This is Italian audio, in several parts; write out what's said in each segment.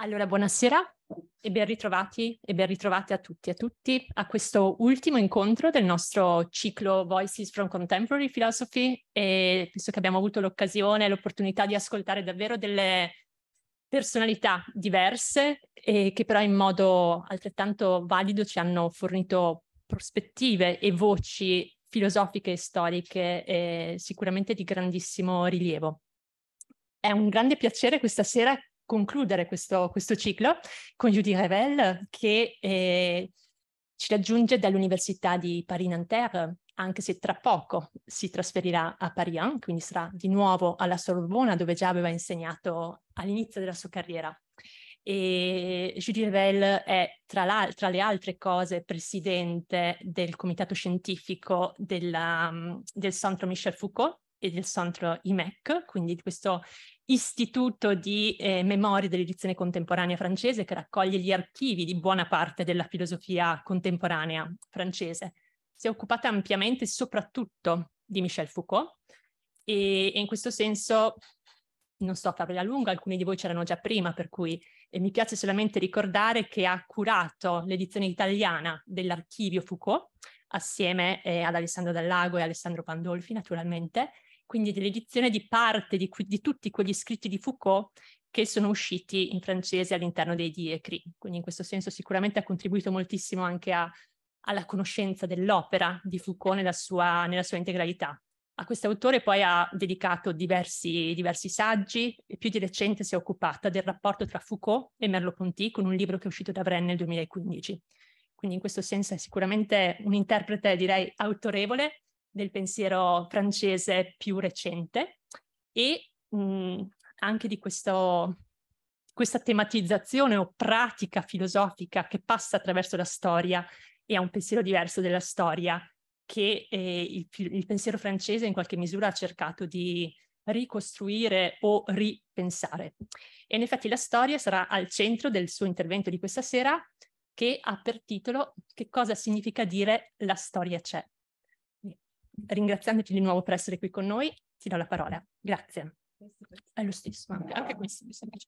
Allora, buonasera e ben ritrovati e ben ritrovate a tutti e a tutti a questo ultimo incontro del nostro ciclo Voices from Contemporary Philosophy e penso che abbiamo avuto l'occasione e l'opportunità di ascoltare davvero delle personalità diverse e che però in modo altrettanto valido ci hanno fornito prospettive e voci filosofiche e storiche eh, sicuramente di grandissimo rilievo. È un grande piacere questa sera concludere questo, questo ciclo con Judy Revel che eh, ci raggiunge dall'Università di Paris-Nanterre, anche se tra poco si trasferirà a Paris, quindi sarà di nuovo alla Sorbona dove già aveva insegnato all'inizio della sua carriera. E Judy Revel è, tra, tra, le altre cose, presidente del comitato scientifico della, del Centro Michel Foucault e del Centro IMEC, quindi di questo istituto di eh, memoria dell'edizione contemporanea francese che raccoglie gli archivi di buona parte della filosofia contemporanea francese. Si è occupata ampiamente soprattutto di Michel Foucault e, e in questo senso non sto a farvela lunga, alcuni di voi c'erano già prima, per cui eh, mi piace solamente ricordare che ha curato l'edizione italiana dell'archivio Foucault assieme eh, ad Alessandro Dallago e Alessandro Pandolfi naturalmente quindi dell'edizione di parte di, di, tutti quegli scritti di Foucault che sono usciti in francese all'interno dei Diecri. Quindi in questo senso sicuramente ha contribuito moltissimo anche a, alla conoscenza dell'opera di Foucault nella sua, nella sua integralità. A questo autore poi ha dedicato diversi, diversi, saggi e più di recente si è occupata del rapporto tra Foucault e Merleau-Ponty con un libro che è uscito da Vren nel 2015. Quindi in questo senso è sicuramente un interprete, direi, autorevole del pensiero francese più recente e mh, anche di questo, questa tematizzazione o pratica filosofica che passa attraverso la storia e ha un pensiero diverso della storia che eh, il, il, pensiero francese in qualche misura ha cercato di ricostruire o ripensare. E in effetti la storia sarà al centro del suo intervento di questa sera che ha per titolo Che cosa significa dire la storia c'è? ringraziandoti di nuovo per essere qui con noi, ti do la parola. Grazie. È lo stesso, anche, anche questo mi sembra.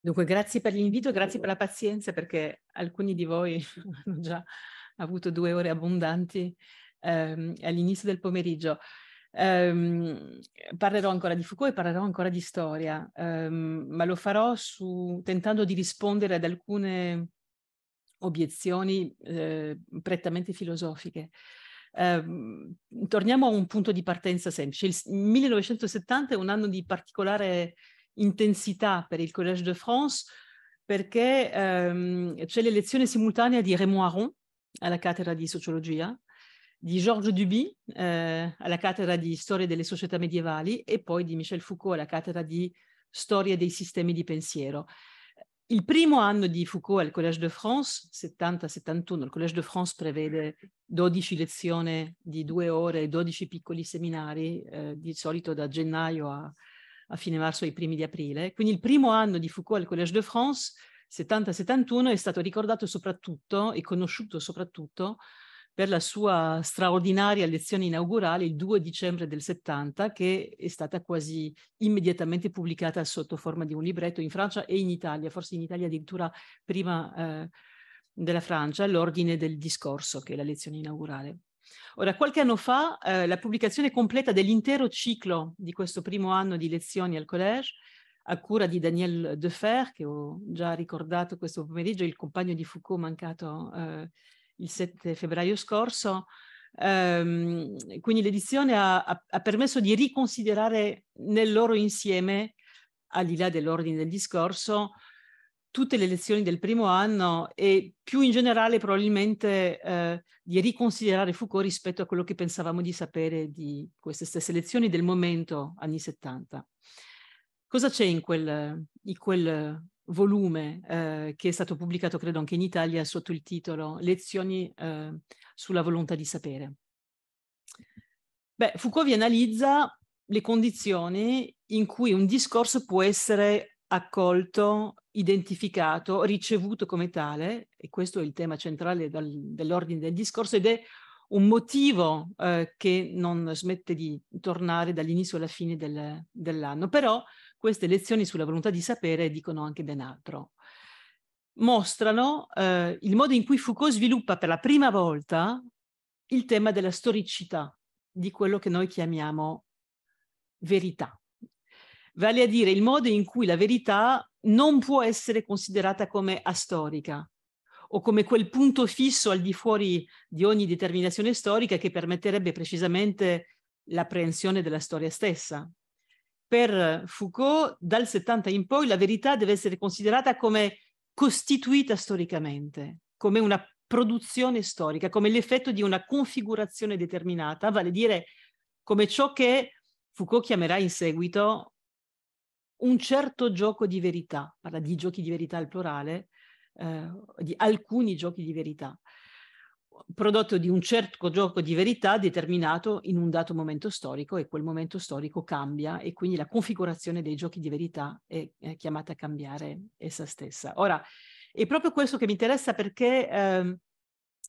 Dunque, grazie per l'invito, grazie per la pazienza, perché alcuni di voi hanno già avuto due ore abbondanti ehm, all'inizio del pomeriggio. Um, parlerò ancora di Foucault e parlerò ancora di storia, um, ma lo farò su, tentando di rispondere ad alcune obiezioni eh, prettamente filosofiche. Eh, torniamo a un punto di partenza semplice. Il 1970 è un anno di particolare intensità per il Collège de France perché ehm, c'è l'elezione simultanea di Raymond Aron alla cattedra di sociologia, di Georges Duby eh, alla cattedra di storia delle società medievali e poi di Michel Foucault alla cattedra di storia dei sistemi di pensiero il primo anno di Foucault al Collège de France, 70-71, il Collège de France prevede 12 lezioni di due ore, 12 piccoli seminari, eh, di solito da gennaio a, a, fine marzo ai primi di aprile. Quindi il primo anno di Foucault al Collège de France, 70-71, è stato ricordato soprattutto e conosciuto soprattutto per la sua straordinaria lezione inaugurale il 2 dicembre del 70, che è stata quasi immediatamente pubblicata sotto forma di un libretto in Francia e in Italia, forse in Italia addirittura prima eh, della Francia, l'ordine del discorso, che è la lezione inaugurale. Ora, qualche anno fa, eh, la pubblicazione completa dell'intero ciclo di questo primo anno di lezioni al collège, a cura di Daniel Defer, che ho già ricordato questo pomeriggio, il compagno di Foucault mancato eh, il 7 febbraio scorso, ehm, quindi l'edizione ha, ha, permesso di riconsiderare nel loro insieme, al di là dell'ordine del discorso, tutte le lezioni del primo anno e più in generale probabilmente eh, di riconsiderare Foucault rispetto a quello che pensavamo di sapere di queste stesse lezioni del momento anni 70. Cosa c'è in, in quel, volume eh, che è stato pubblicato credo anche in Italia sotto il titolo Lezioni eh, sulla volontà di sapere. Beh, Foucault vi analizza le condizioni in cui un discorso può essere accolto, identificato, ricevuto come tale, e questo è il tema centrale dell'ordine del discorso ed è un motivo eh, che non smette di tornare dall'inizio alla fine del, dell'anno. Però queste lezioni sulla volontà di sapere dicono anche ben altro. Mostrano eh, il modo in cui Foucault sviluppa per la prima volta il tema della storicità, di quello che noi chiamiamo verità. Vale a dire il modo in cui la verità non può essere considerata come astorica o come quel punto fisso al di fuori di ogni determinazione storica che permetterebbe precisamente l'apprehensione della storia stessa per Foucault dal 70 in poi la verità deve essere considerata come costituita storicamente, come una produzione storica, come l'effetto di una configurazione determinata, vale a dire come ciò che Foucault chiamerà in seguito un certo gioco di verità, parla di giochi di verità al plurale, eh, di alcuni giochi di verità prodotto di un certo gioco di verità determinato in un dato momento storico e quel momento storico cambia e quindi la configurazione dei giochi di verità è, è chiamata a cambiare essa stessa. Ora, è proprio questo che mi interessa perché eh,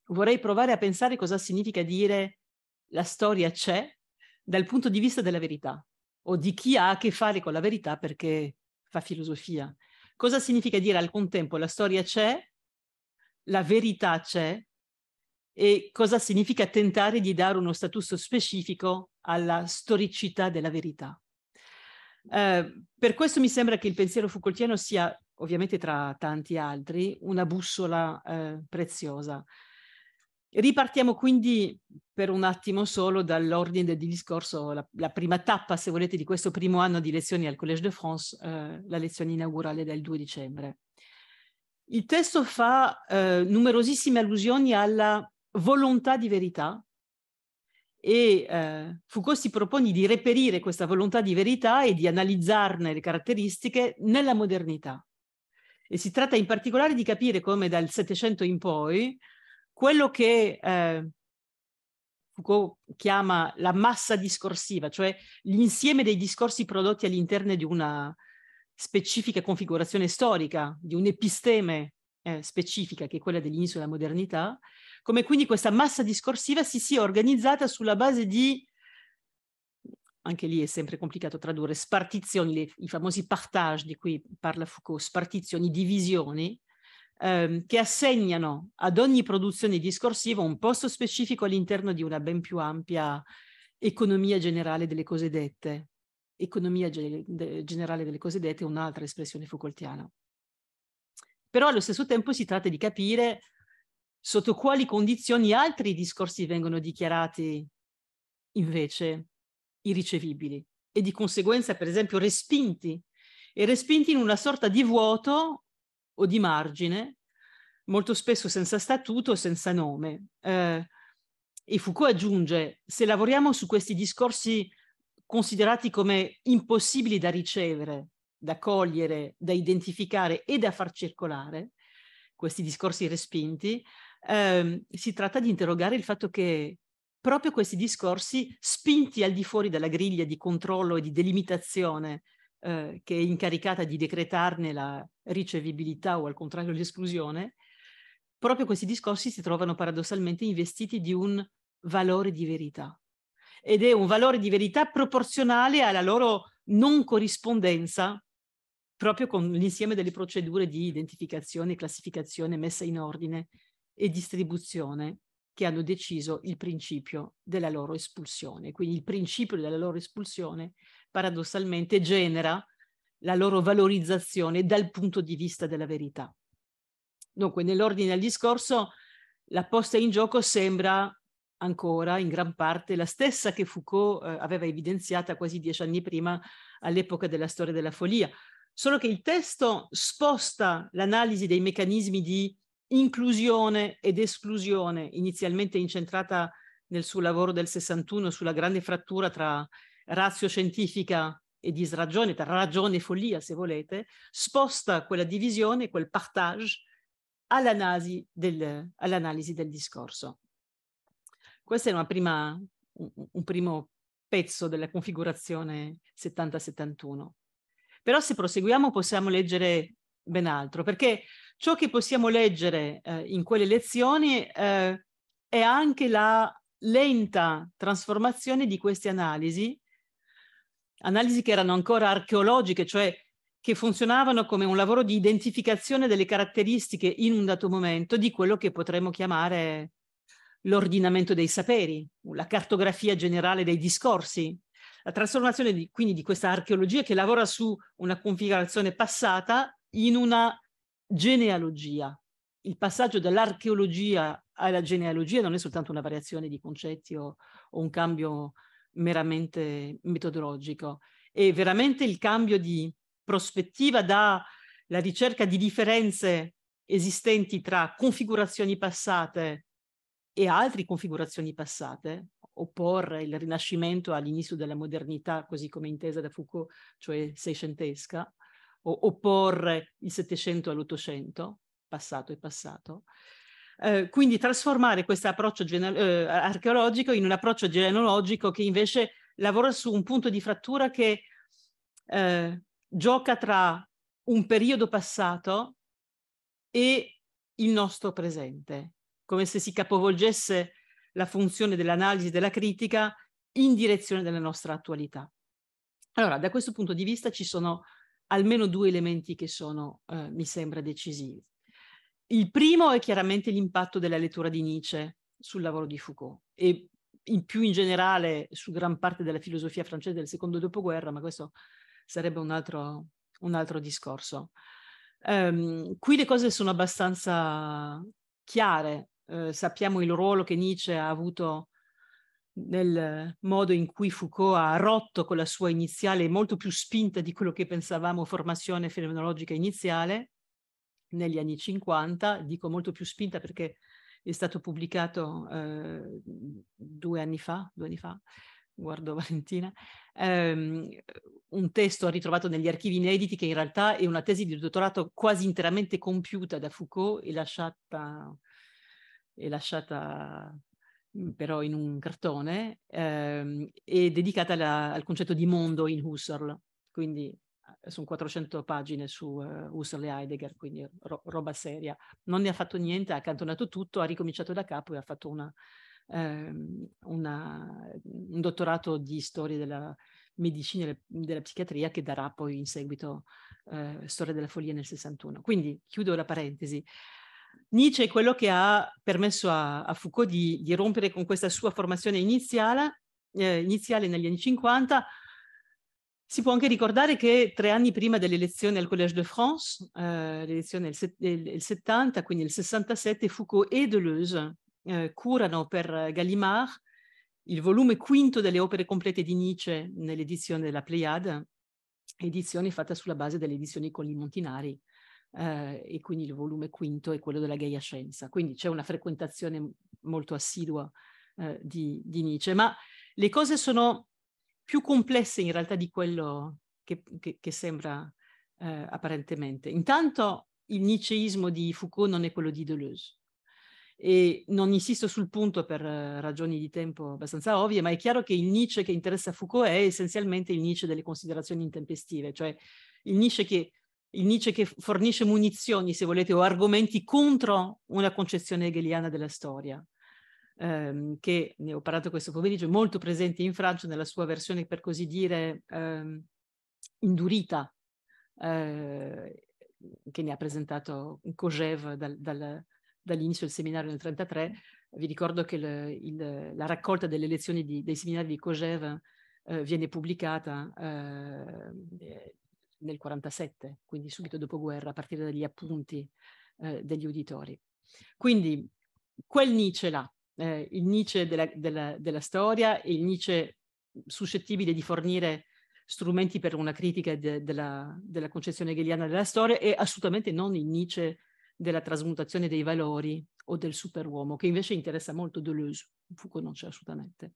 vorrei provare a pensare cosa significa dire la storia c'è dal punto di vista della verità o di chi ha a che fare con la verità perché fa filosofia. Cosa significa dire al contempo la storia c'è, la verità c'è e cosa significa tentare di dare uno status specifico alla storicità della verità. Eh, per questo mi sembra che il pensiero Foucaultiano sia, ovviamente tra tanti altri, una bussola eh, preziosa. Ripartiamo quindi per un attimo solo dall'ordine del discorso, la, la, prima tappa, se volete, di questo primo anno di lezioni al Collège de France, eh, la lezione inaugurale del 2 dicembre. Il testo fa eh, numerosissime allusioni alla volontà di verità e eh, Foucault si propone di reperire questa volontà di verità e di analizzarne le caratteristiche nella modernità. E si tratta in particolare di capire come dal Settecento in poi quello che eh, Foucault chiama la massa discorsiva, cioè l'insieme dei discorsi prodotti all'interno di una specifica configurazione storica, di un'episteme eh, specifica che è quella dell'inizio della modernità, come quindi questa massa discorsiva si sia organizzata sulla base di, anche lì è sempre complicato tradurre, spartizioni, le, i famosi partage di cui parla Foucault, spartizioni, divisioni, ehm, che assegnano ad ogni produzione discorsiva un posto specifico all'interno di una ben più ampia economia generale delle cose dette. Economia ge- de- generale delle cose dette è un'altra espressione Foucaultiana. Però allo stesso tempo si tratta di capire sotto quali condizioni altri discorsi vengono dichiarati invece irricevibili e di conseguenza, per esempio, respinti e respinti in una sorta di vuoto o di margine, molto spesso senza statuto, senza nome. Eh, e Foucault aggiunge, se lavoriamo su questi discorsi considerati come impossibili da ricevere, da cogliere, da identificare e da far circolare, questi discorsi respinti, eh, si tratta di interrogare il fatto che proprio questi discorsi, spinti al di fuori dalla griglia di controllo e di delimitazione eh, che è incaricata di decretarne la ricevibilità o al contrario l'esclusione, proprio questi discorsi si trovano paradossalmente investiti di un valore di verità. Ed è un valore di verità proporzionale alla loro non corrispondenza proprio con l'insieme delle procedure di identificazione classificazione messa in ordine e distribuzione che hanno deciso il principio della loro espulsione. Quindi il principio della loro espulsione paradossalmente genera la loro valorizzazione dal punto di vista della verità. Dunque, nell'ordine del discorso, la posta in gioco sembra ancora in gran parte la stessa che Foucault eh, aveva evidenziata quasi dieci anni prima all'epoca della storia della follia, solo che il testo sposta l'analisi dei meccanismi di inclusione ed esclusione, inizialmente incentrata nel suo lavoro del 61 sulla grande frattura tra razio scientifica e disragione, tra ragione e follia se volete, sposta quella divisione, quel partage all'analisi del, all'analisi del discorso. Questo è prima, un, un primo pezzo della configurazione 70-71. Però se proseguiamo possiamo leggere ben altro, perché ciò che possiamo leggere eh, in quelle lezioni eh, è anche la lenta trasformazione di queste analisi, analisi che erano ancora archeologiche, cioè che funzionavano come un lavoro di identificazione delle caratteristiche in un dato momento di quello che potremmo chiamare l'ordinamento dei saperi, la cartografia generale dei discorsi, la trasformazione di, quindi di questa archeologia che lavora su una configurazione passata in una genealogia. Il passaggio dall'archeologia alla genealogia non è soltanto una variazione di concetti o, o un cambio meramente metodologico, è veramente il cambio di prospettiva dalla ricerca di differenze esistenti tra configurazioni passate e altre configurazioni passate, opporre il Rinascimento all'inizio della modernità, così come intesa da Foucault, cioè seicentesca, o opporre il Settecento all'Ottocento, passato e passato. Eh, quindi trasformare questo approccio eh, archeologico in un approccio genealogico che invece lavora su un punto di frattura che eh, gioca tra un periodo passato e il nostro presente, come se si capovolgesse la funzione dell'analisi e della critica in direzione della nostra attualità. Allora, da questo punto di vista ci sono almeno due elementi che sono, eh, mi sembra, decisivi. Il primo è chiaramente l'impatto della lettura di Nietzsche sul lavoro di Foucault e in più in generale su gran parte della filosofia francese del secondo dopoguerra, ma questo sarebbe un altro, un altro discorso. Um, qui le cose sono abbastanza chiare, eh, sappiamo il ruolo che Nietzsche ha avuto nel modo in cui Foucault ha rotto con la sua iniziale, molto più spinta di quello che pensavamo formazione fenomenologica iniziale negli anni 50, dico molto più spinta perché è stato pubblicato eh, due anni fa, due anni fa, guardo Valentina, ehm, un testo ritrovato negli archivi inediti che in realtà è una tesi di dottorato quasi interamente compiuta da Foucault e lasciata, e lasciata Mhmm, però in un cartone, ehm, è dedicata alla, al concetto di mondo in Husserl, quindi eh, sono 400 pagine su uh, Husserl e Heidegger, quindi ro- roba seria. Non ne ha fatto niente, ha accantonato tutto, ha ricominciato da capo e ha fatto una, ehm, una, un dottorato di storia della medicina e della psichiatria che darà poi in seguito eh, Storia della follia nel 61. Quindi chiudo la parentesi. Nietzsche è quello che ha permesso a, a Foucault di, di, rompere con questa sua formazione iniziale, eh, iniziale negli anni 50. Si può anche ricordare che tre anni prima delle elezioni al Collège de France, eh, l'elezione del, del 70, quindi il 67, Foucault e Deleuze eh, curano per Gallimard il volume quinto delle opere complete di Nietzsche nell'edizione della Pleiade, edizione fatta sulla base delle edizioni Colli Montinari eh, e quindi il volume quinto è quello della Gaia Scienza. Quindi c'è una frequentazione molto assidua eh, di, di, Nietzsche, ma le cose sono più complesse in realtà di quello che, che, che sembra eh, apparentemente. Intanto il nietzscheismo di Foucault non è quello di Deleuze. E non insisto sul punto per eh, ragioni di tempo abbastanza ovvie, ma è chiaro che il Nietzsche che interessa Foucault è essenzialmente il Nietzsche delle considerazioni intempestive, cioè il Nietzsche che il Nietzsche che fornisce munizioni, se volete, o argomenti contro una concezione hegeliana della storia, ehm, che ne ho parlato questo pomeriggio, molto presente in Francia nella sua versione, per così dire, ehm, indurita, eh, che ne ha presentato Kojev dal, dal, dall'inizio del seminario nel 1933. Vi ricordo che il, il, la raccolta delle lezioni di, dei seminari di Kojev eh, viene pubblicata eh, nel 47, quindi subito dopo guerra, a partire dagli appunti eh, degli uditori. Quindi quel Nietzsche là, eh, il Nietzsche della, della, della storia e il Nietzsche suscettibile di fornire strumenti per una critica de, della, della, concezione hegeliana della storia e assolutamente non il Nietzsche della trasmutazione dei valori o del superuomo, che invece interessa molto Deleuze, Foucault non c'è assolutamente.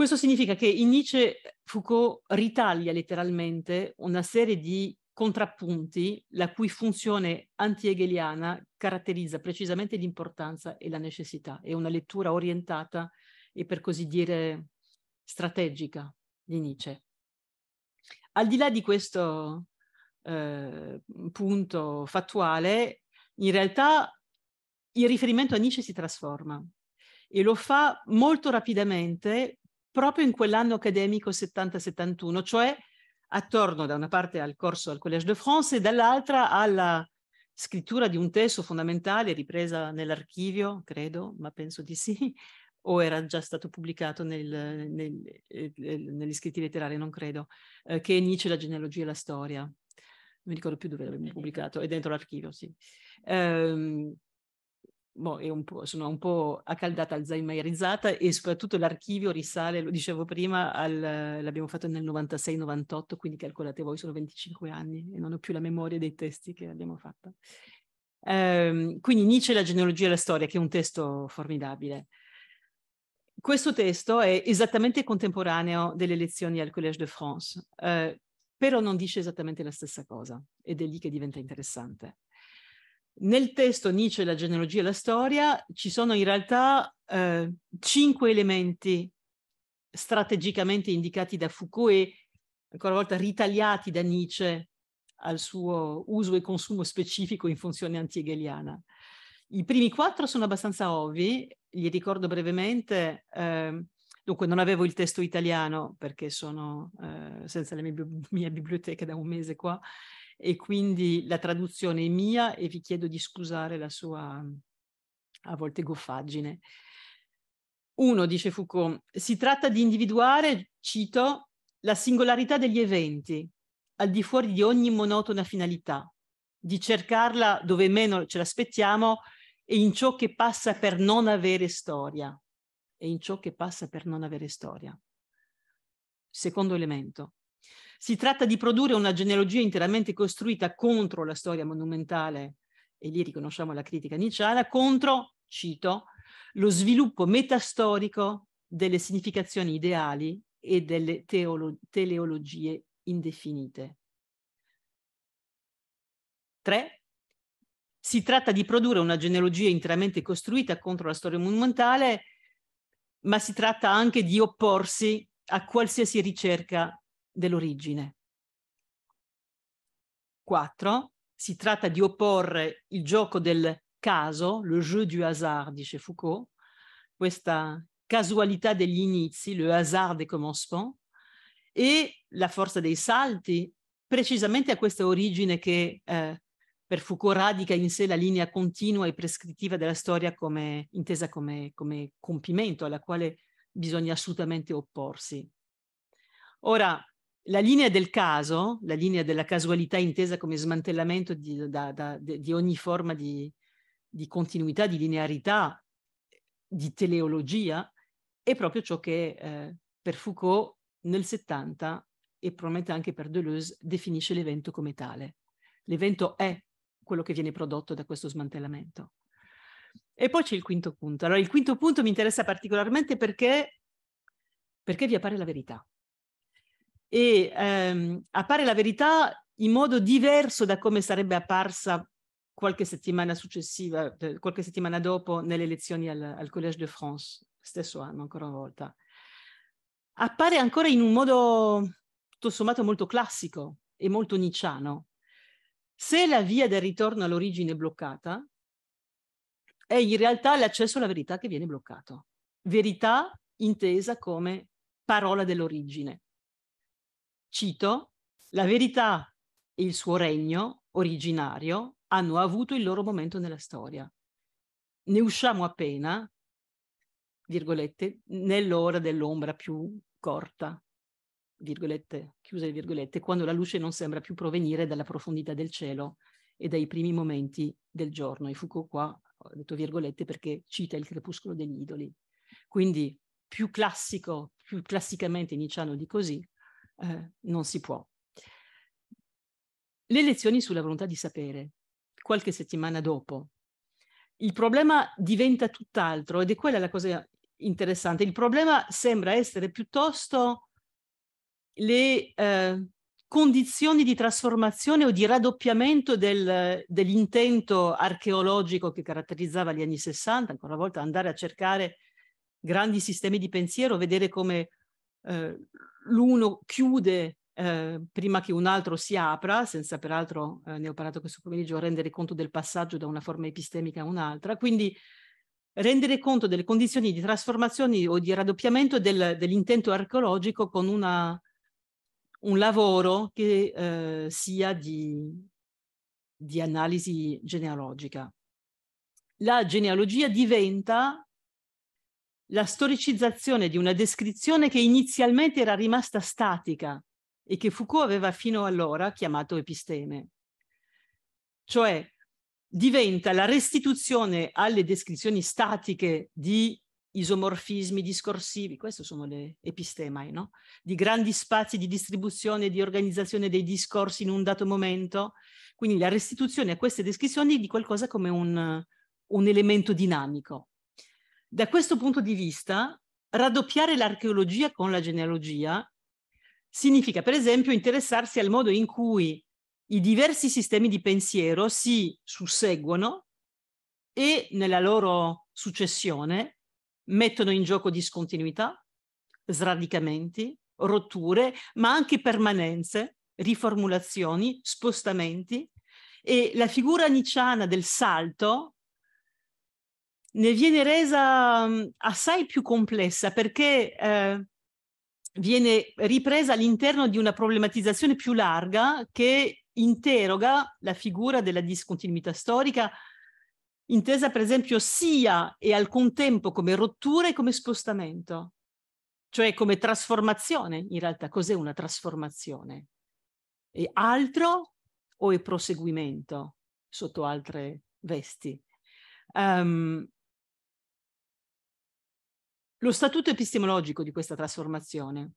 Questo significa che in Nietzsche Foucault ritaglia letteralmente una serie di contrappunti la cui funzione anti-hegeliana caratterizza precisamente l'importanza e la necessità. È una lettura orientata e per così dire strategica di Nietzsche. Al di là di questo eh, punto fattuale, in realtà il riferimento a Nietzsche si trasforma e lo fa molto rapidamente proprio in quell'anno accademico 70-71, cioè attorno da una parte al corso al Collège de France e dall'altra alla scrittura di un testo fondamentale ripresa nell'archivio, credo, ma penso di sì, o era già stato pubblicato nel, nel, eh, negli scritti letterari, non credo, eh, che è Nietzsche, la genealogia e la storia. Non mi ricordo più dove l'abbiamo eh, eh. pubblicato, è dentro l'archivio, sì. Eh, boh, un sono un po' accaldata, alzheimerizzata e soprattutto l'archivio risale, lo dicevo prima, al, l'abbiamo fatto nel 96-98, quindi calcolate voi, sono 25 anni e non ho più la memoria dei testi che abbiamo fatto. Ehm, quindi Nietzsche, la genealogia e la storia, che è un testo formidabile. Questo testo è esattamente contemporaneo delle lezioni al Collège de France, eh, però non dice esattamente la stessa cosa ed è lì che diventa interessante. Nel testo Nietzsche, la genealogia e la storia ci sono in realtà eh, cinque elementi strategicamente indicati da Foucault e ancora una volta ritagliati da Nietzsche al suo uso e consumo specifico in funzione anti-hegeliana. I primi quattro sono abbastanza ovvi, li ricordo brevemente. Eh, dunque, non avevo il testo italiano perché sono eh, senza la mia, mie biblioteche da un mese qua e quindi la traduzione è mia e vi chiedo di scusare la sua a volte goffaggine. Uno, dice Foucault, si tratta di individuare, cito, la singolarità degli eventi, al di fuori di ogni monotona finalità, di cercarla dove meno ce l'aspettiamo e in ciò che passa per non avere storia. E in ciò che passa per non avere storia. Secondo elemento. Si tratta di produrre una genealogia interamente costruita contro la storia monumentale, e lì riconosciamo la critica nicciana, contro, cito, lo sviluppo metastorico delle significazioni ideali e delle teleologie indefinite. 3. Si tratta di produrre una genealogia interamente costruita contro la storia monumentale, ma si tratta anche di opporsi a qualsiasi ricerca dell'origine. 4. Si tratta di opporre il gioco del caso, le jeu du hasard, dice Foucault, questa casualità degli inizi, le hasard des commencements, e la forza dei salti, precisamente a questa origine che eh, per Foucault radica in sé la linea continua e prescrittiva della storia come, intesa come, come compimento alla quale bisogna assolutamente opporsi. Ora, la linea del caso, la linea della casualità intesa come smantellamento di, da, da, di ogni forma di, di, continuità, di linearità, di teleologia, è proprio ciò che eh, per Foucault nel 70 e probabilmente anche per Deleuze definisce l'evento come tale. L'evento è quello che viene prodotto da questo smantellamento. E poi c'è il quinto punto. Allora, il quinto punto mi interessa particolarmente perché, perché vi appare la verità e ehm, appare la verità in modo diverso da come sarebbe apparsa qualche settimana successiva, cioè qualche settimana dopo nelle elezioni al, al Collège de France, stesso anno ancora una volta. Appare ancora in un modo tutto sommato molto classico e molto nicciano. Se la via del ritorno all'origine è bloccata, è in realtà l'accesso alla verità che viene bloccato. Verità intesa come parola dell'origine cito, la verità e il suo regno originario hanno avuto il loro momento nella storia. Ne usciamo appena, virgolette, nell'ora dell'ombra più corta, virgolette, chiuse le virgolette, quando la luce non sembra più provenire dalla profondità del cielo e dai primi momenti del giorno. E Foucault qua ho detto virgolette perché cita il crepuscolo degli idoli. Quindi più classico, più classicamente iniziano di così, eh, non si può. Le lezioni sulla volontà di sapere, qualche settimana dopo. Il problema diventa tutt'altro ed è quella la cosa interessante. Il problema sembra essere piuttosto le eh, condizioni di trasformazione o di raddoppiamento del, dell'intento archeologico che caratterizzava gli anni 60, ancora una volta andare a cercare grandi sistemi di pensiero, vedere come eh, l'uno chiude eh, prima che un altro si apra, senza peraltro, eh, ne ho parlato questo pomeriggio, rendere conto del passaggio da una forma epistemica a un'altra, quindi rendere conto delle condizioni di trasformazione o di raddoppiamento del, dell'intento archeologico con una, un lavoro che eh, sia di, di analisi genealogica. La genealogia diventa la storicizzazione di una descrizione che inizialmente era rimasta statica e che Foucault aveva fino allora chiamato episteme. Cioè diventa la restituzione alle descrizioni statiche di isomorfismi discorsivi, queste sono le epistemai, no? di grandi spazi di distribuzione e di organizzazione dei discorsi in un dato momento, quindi la restituzione a queste descrizioni di qualcosa come un, un elemento dinamico. Da questo punto di vista, raddoppiare l'archeologia con la genealogia significa, per esempio, interessarsi al modo in cui i diversi sistemi di pensiero si susseguono e nella loro successione mettono in gioco discontinuità, sradicamenti, rotture, ma anche permanenze, riformulazioni, spostamenti. E la figura nicciana del salto ne viene resa mhmm, assai più complessa perché eh, viene ripresa all'interno di una problematizzazione più larga che interroga la figura della discontinuità storica, intesa per esempio sia e al contempo come rottura e come spostamento, cioè come trasformazione. In realtà cos'è una trasformazione? È altro o è proseguimento sotto altre vesti? Um, lo statuto epistemologico di questa trasformazione.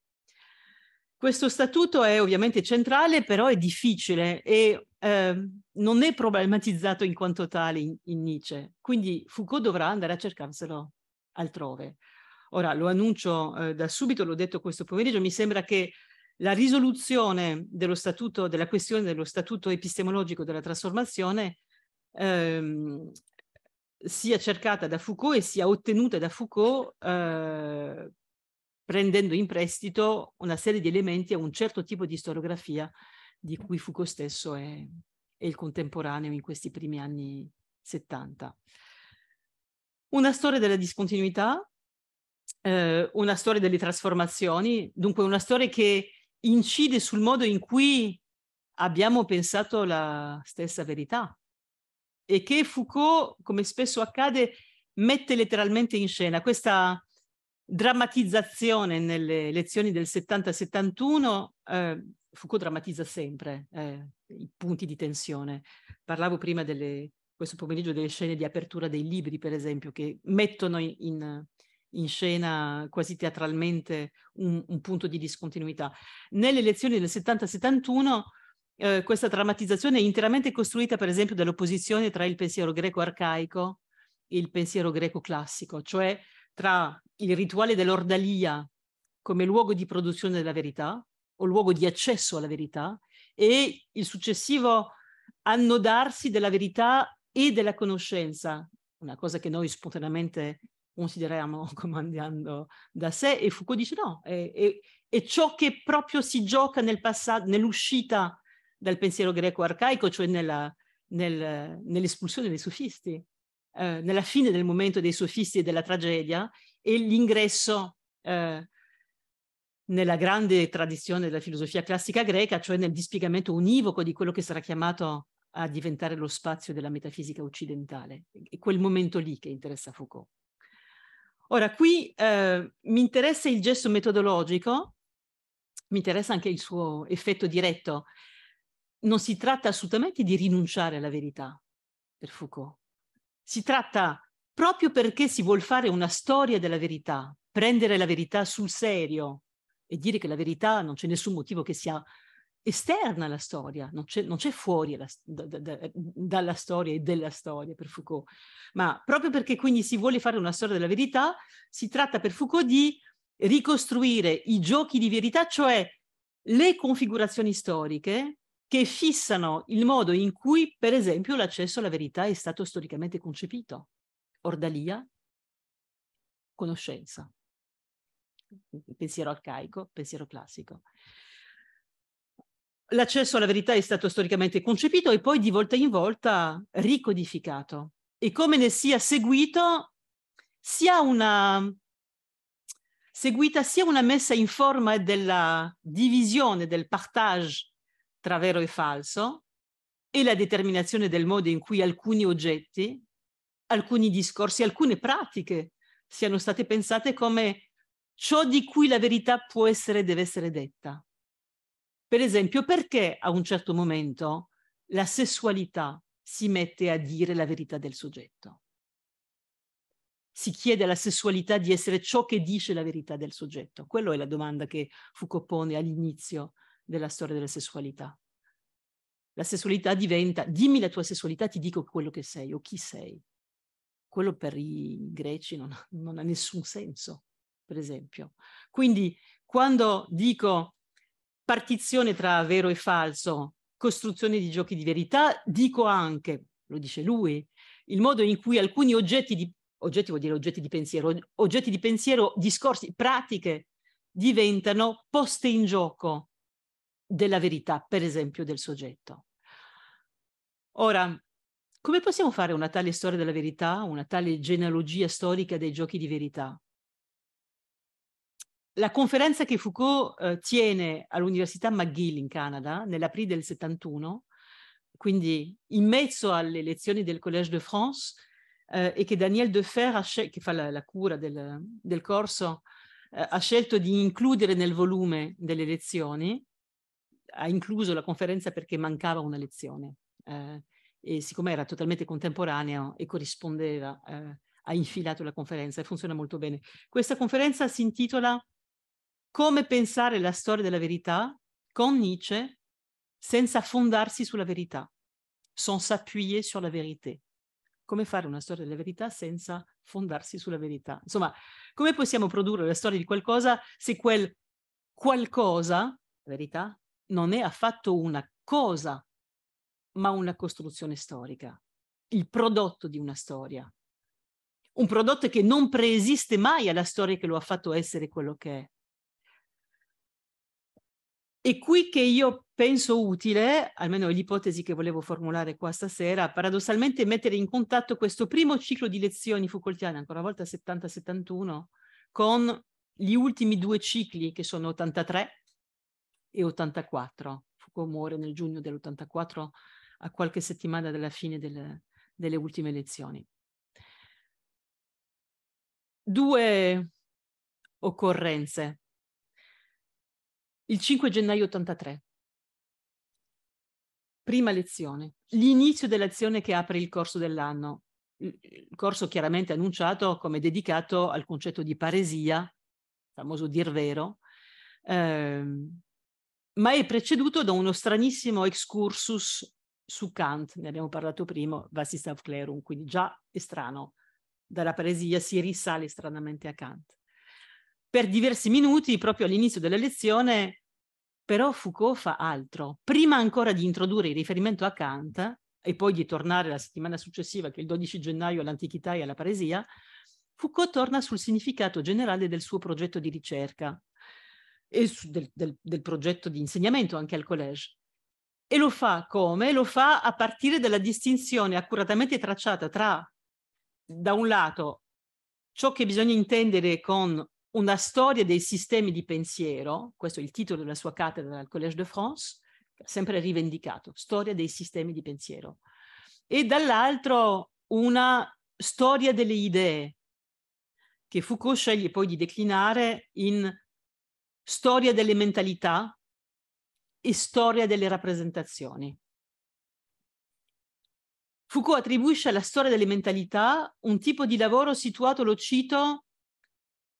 Questo statuto è ovviamente centrale, però è difficile e eh, non è problematizzato in quanto tale in, in, Nietzsche, quindi Foucault dovrà andare a cercarselo altrove. Ora lo annuncio eh, da subito, l'ho detto questo pomeriggio, mi sembra che la risoluzione dello statuto, della questione dello statuto epistemologico della trasformazione ehm, sia cercata da Foucault e sia ottenuta da Foucault eh, prendendo in prestito una serie di elementi a un certo tipo di storiografia di cui Foucault stesso è, è il contemporaneo in questi primi anni 70. Una storia della discontinuità, eh, una storia delle trasformazioni, dunque una storia che incide sul modo in cui abbiamo pensato la stessa verità, e che Foucault, come spesso accade, mette letteralmente in scena. Questa drammatizzazione nelle lezioni del 70-71, eh, Foucault drammatizza sempre eh, i punti di tensione. Parlavo prima delle, questo pomeriggio delle scene di apertura dei libri, per esempio, che mettono in, in, scena quasi teatralmente un, un, punto di discontinuità. Nelle lezioni del 70-71 eh, questa drammatizzazione è interamente costruita, per esempio, dall'opposizione tra il pensiero greco arcaico e il pensiero greco classico, cioè tra il rituale dell'ordalia come luogo di produzione della verità o luogo di accesso alla verità e il successivo annodarsi della verità e della conoscenza, una cosa che noi spontaneamente consideriamo comandando da sé e Foucault dice no, è, è, è ciò che proprio si gioca nel nell'uscita dal pensiero greco arcaico, cioè nella, nel, nell'espulsione dei sofisti, eh, nella fine del momento dei sofisti e della tragedia e l'ingresso eh, nella grande tradizione della filosofia classica greca, cioè nel dispiegamento univoco di quello che sarà chiamato a diventare lo spazio della metafisica occidentale. È quel momento lì che interessa Foucault. Ora, qui eh, mi interessa il gesto metodologico, mi interessa anche il suo effetto diretto, non si tratta assolutamente di rinunciare alla verità per Foucault. Si tratta proprio perché si vuole fare una storia della verità, prendere la verità sul serio e dire che la verità non c'è nessun motivo che sia esterna alla storia, non c'è, non c'è fuori la, da, da, dalla storia e della storia per Foucault, ma proprio perché quindi si vuole fare una storia della verità, si tratta per Foucault di ricostruire i giochi di verità, cioè le configurazioni storiche che fissano il modo in cui, per esempio, l'accesso alla verità è stato storicamente concepito. Ordalia, conoscenza, pensiero arcaico, pensiero classico. L'accesso alla verità è stato storicamente concepito e poi di volta in volta ricodificato. E come ne sia seguito sia una, seguita sia una messa in forma della divisione, del partage tra vero e falso e la determinazione del modo in cui alcuni oggetti, alcuni discorsi, alcune pratiche siano state pensate come ciò di cui la verità può essere e deve essere detta. Per esempio, perché a un certo momento la sessualità si mette a dire la verità del soggetto? Si chiede alla sessualità di essere ciò che dice la verità del soggetto. Quella è la domanda che Foucault pone all'inizio della storia della sessualità. La sessualità diventa, dimmi la tua sessualità, ti dico quello che sei o chi sei. Quello per i greci non, non ha nessun senso, per esempio. Quindi quando dico partizione tra vero e falso, costruzione di giochi di verità, dico anche, lo dice lui, il modo in cui alcuni oggetti di, oggetti vuol dire oggetti di pensiero, oggetti di pensiero, discorsi, pratiche, diventano poste in gioco della verità, per esempio, del soggetto. Ora, come possiamo fare una tale storia della verità, una tale genealogia storica dei giochi di verità? La conferenza che Foucault eh, tiene all'Università McGill in Canada nell'aprile del 71, quindi in mezzo alle lezioni del Collège de France, eh, e che Daniel Defer, che fa la, la cura del, del corso, eh, ha scelto di includere nel volume delle lezioni, ha incluso la conferenza perché mancava una lezione eh, e siccome era totalmente contemporanea e corrispondeva, eh, ha infilato la conferenza e funziona molto bene. Questa conferenza si intitola Come pensare la storia della verità con Nietzsche senza fondarsi sulla verità, senza s'appuyer sur la vérité. Come fare una storia della verità senza fondarsi sulla verità? Insomma, come possiamo produrre la storia di qualcosa se quel qualcosa, verità, non è affatto una cosa, ma una costruzione storica, il prodotto di una storia. Un prodotto che non preesiste mai alla storia che lo ha fatto essere quello che è. È qui che io penso utile, almeno è l'ipotesi che volevo formulare qua stasera, paradossalmente mettere in contatto questo primo ciclo di lezioni Foucaultiane, ancora una volta 70-71, con gli ultimi due cicli che sono 83 e 84. Foucault muore nel giugno dell'84 a qualche settimana dalla fine delle, delle ultime elezioni. Due occorrenze. Il 5 gennaio 83, prima lezione, l'inizio dell'azione che apre il corso dell'anno, il corso chiaramente annunciato come dedicato al concetto di paresia, famoso dir vero, ehm, ma è preceduto da uno stranissimo excursus su Kant, ne abbiamo parlato prima, Vassistav Clerum, quindi già è strano, dalla paresia si risale stranamente a Kant. Per diversi minuti, proprio all'inizio della lezione, però Foucault fa altro. Prima ancora di introdurre il riferimento a Kant e poi di tornare la settimana successiva, che è il 12 gennaio all'antichità e alla paresia, Foucault torna sul significato generale del suo progetto di ricerca, e del, del, del progetto di insegnamento anche al college. E lo fa come? Lo fa a partire dalla distinzione accuratamente tracciata tra, da un lato, ciò che bisogna intendere con una storia dei sistemi di pensiero, questo è il titolo della sua cattedra al Collège de France, sempre rivendicato, storia dei sistemi di pensiero, e dall'altro una storia delle idee, che Foucault sceglie poi di declinare in storia delle mentalità e storia delle rappresentazioni. Foucault attribuisce alla storia delle mentalità un tipo di lavoro situato, lo cito,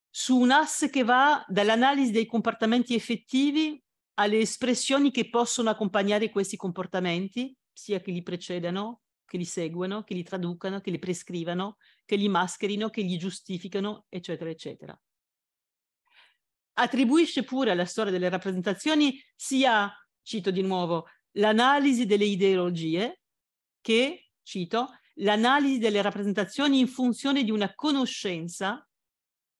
su un asse che va dall'analisi dei comportamenti effettivi alle espressioni che possono accompagnare questi comportamenti, sia che li precedano, che li seguano, che li traducano, che li prescrivano, che li mascherino, che li giustificano, eccetera, eccetera attribuisce pure alla storia delle rappresentazioni sia, cito di nuovo, l'analisi delle ideologie che, cito, l'analisi delle rappresentazioni in funzione di una conoscenza,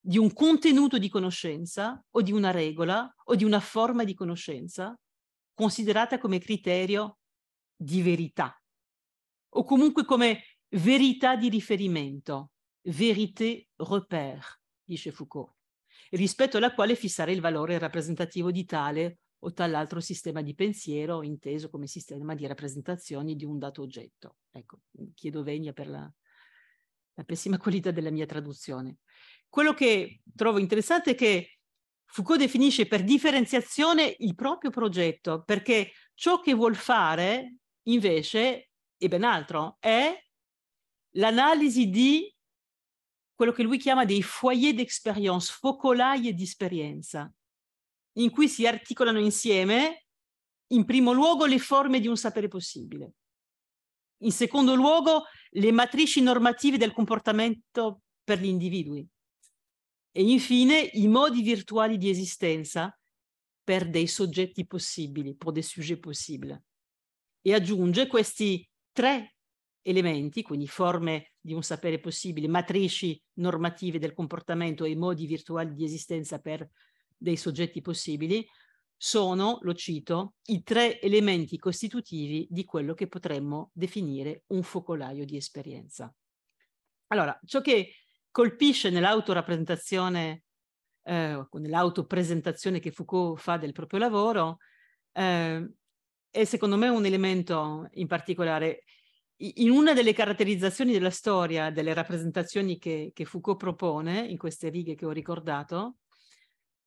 di un contenuto di conoscenza o di una regola o di una forma di conoscenza considerata come criterio di verità o comunque come verità di riferimento, verité repère, dice Foucault rispetto alla quale fissare il valore rappresentativo di tale o tal'altro sistema di pensiero, inteso come sistema di rappresentazioni di un dato oggetto. Ecco, chiedo venia per la, la pessima qualità della mia traduzione. Quello che trovo interessante è che Foucault definisce per differenziazione il proprio progetto, perché ciò che vuol fare invece è ben altro, è l'analisi di quello che lui chiama dei foyer d'experience, focolai di esperienza, in cui si articolano insieme, in primo luogo, le forme di un sapere possibile, in secondo luogo, le matrici normative del comportamento per gli individui e infine i modi virtuali di esistenza per dei soggetti possibili, per dei sujets possibili. E aggiunge questi tre elementi, quindi forme di un sapere possibile, matrici normative del comportamento e modi virtuali di esistenza per dei soggetti possibili, sono, lo cito, i tre elementi costitutivi di quello che potremmo definire un focolaio di esperienza. Allora, ciò che colpisce nell'autorappresentazione, eh, nell'autopresentazione che Foucault fa del proprio lavoro, eh, è secondo me un elemento in particolare in una delle caratterizzazioni della storia, delle rappresentazioni che, che Foucault propone in queste righe che ho ricordato,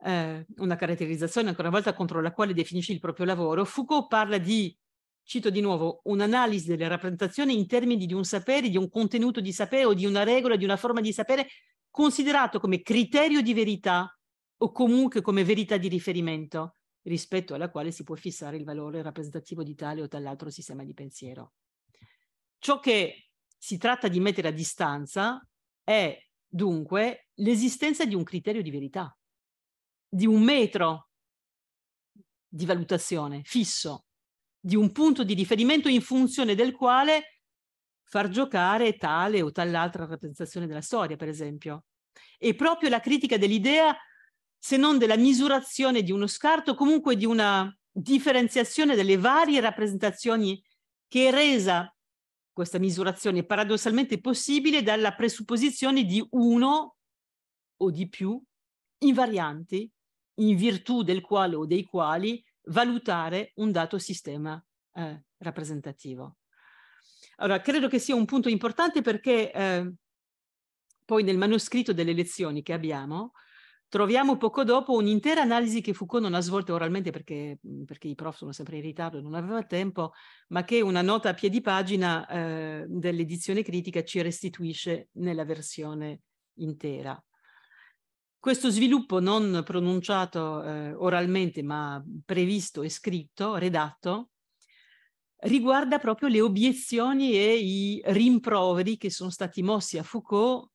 eh, una caratterizzazione ancora una volta contro la quale definisce il proprio lavoro, Foucault parla di, cito di nuovo, un'analisi delle rappresentazioni in termini di un sapere, di un contenuto di sapere o di una regola, di una forma di sapere considerato come criterio di verità o comunque come verità di riferimento rispetto alla quale si può fissare il valore rappresentativo di tale o tal altro sistema di pensiero. Ciò che si tratta di mettere a distanza è dunque l'esistenza di un criterio di verità, di un metro di valutazione fisso, di un punto di riferimento in funzione del quale far giocare tale o tal'altra rappresentazione della storia, per esempio. E proprio la critica dell'idea, se non della misurazione di uno scarto, comunque di una differenziazione delle varie rappresentazioni che è resa questa misurazione è paradossalmente possibile dalla presupposizione di uno o di più invarianti in virtù del quale o dei quali valutare un dato sistema eh, rappresentativo. Allora, credo che sia un punto importante perché eh, poi nel manoscritto delle lezioni che abbiamo Troviamo poco dopo un'intera analisi che Foucault non ha svolto oralmente perché, perché, i prof sono sempre in ritardo, e non aveva tempo, ma che una nota a piedi pagina eh, dell'edizione critica ci restituisce nella versione intera. Questo sviluppo non pronunciato eh, oralmente ma previsto e scritto, redatto, riguarda proprio le obiezioni e i rimproveri che sono stati mossi a Foucault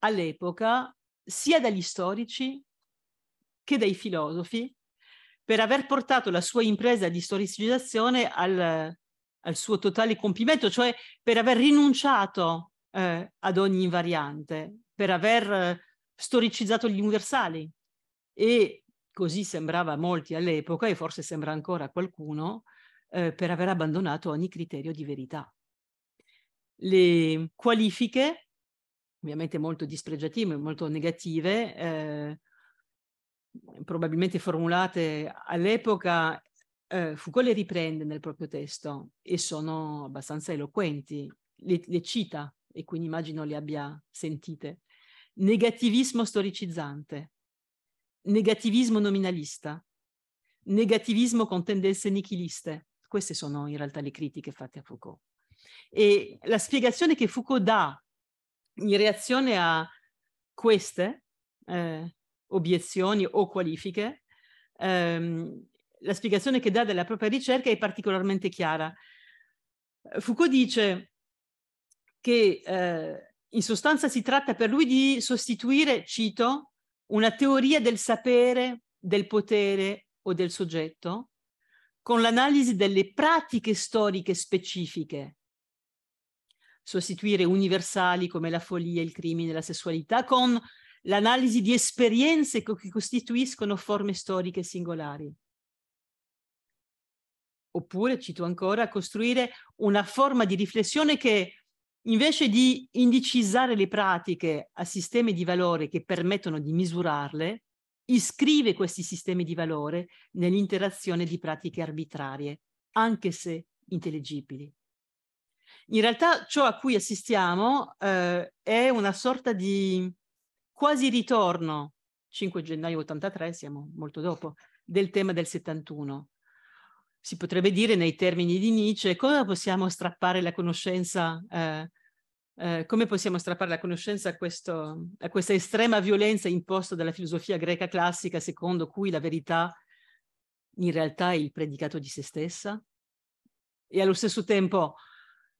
all'epoca sia dagli storici che dai filosofi per aver portato la sua impresa di storicizzazione al, al suo totale compimento, cioè per aver rinunciato eh, ad ogni invariante, per aver eh, storicizzato gli universali. E così sembrava a molti all'epoca, e forse sembra ancora a qualcuno, eh, per aver abbandonato ogni criterio di verità. Le qualifiche ovviamente molto dispregiative, molto negative, eh, probabilmente formulate all'epoca, eh, Foucault le riprende nel proprio testo e sono abbastanza eloquenti, le, le cita e quindi immagino le abbia sentite. Negativismo storicizzante, negativismo nominalista, negativismo con tendenze nichiliste. Queste sono in realtà le critiche fatte a Foucault. E la spiegazione che Foucault dà in reazione a queste eh, obiezioni o qualifiche, ehm, la spiegazione che dà della propria ricerca è particolarmente chiara. Foucault dice che eh, in sostanza si tratta per lui di sostituire, cito, una teoria del sapere, del potere o del soggetto con l'analisi delle pratiche storiche specifiche sostituire universali come la follia, il crimine, la sessualità con l'analisi di esperienze che costituiscono forme storiche singolari. Oppure, cito ancora, costruire una forma di riflessione che invece di indicizzare le pratiche a sistemi di valore che permettono di misurarle, iscrive questi sistemi di valore nell'interazione di pratiche arbitrarie, anche se intelligibili. In realtà ciò a cui assistiamo eh, è una sorta di quasi ritorno, 5 gennaio 83, siamo molto dopo, del tema del 71. Si potrebbe dire nei termini di Nietzsche come possiamo strappare la conoscenza, eh, eh, come possiamo strappare la conoscenza a, questo, a, questa estrema violenza imposta dalla filosofia greca classica secondo cui la verità in realtà è il predicato di se stessa e allo stesso tempo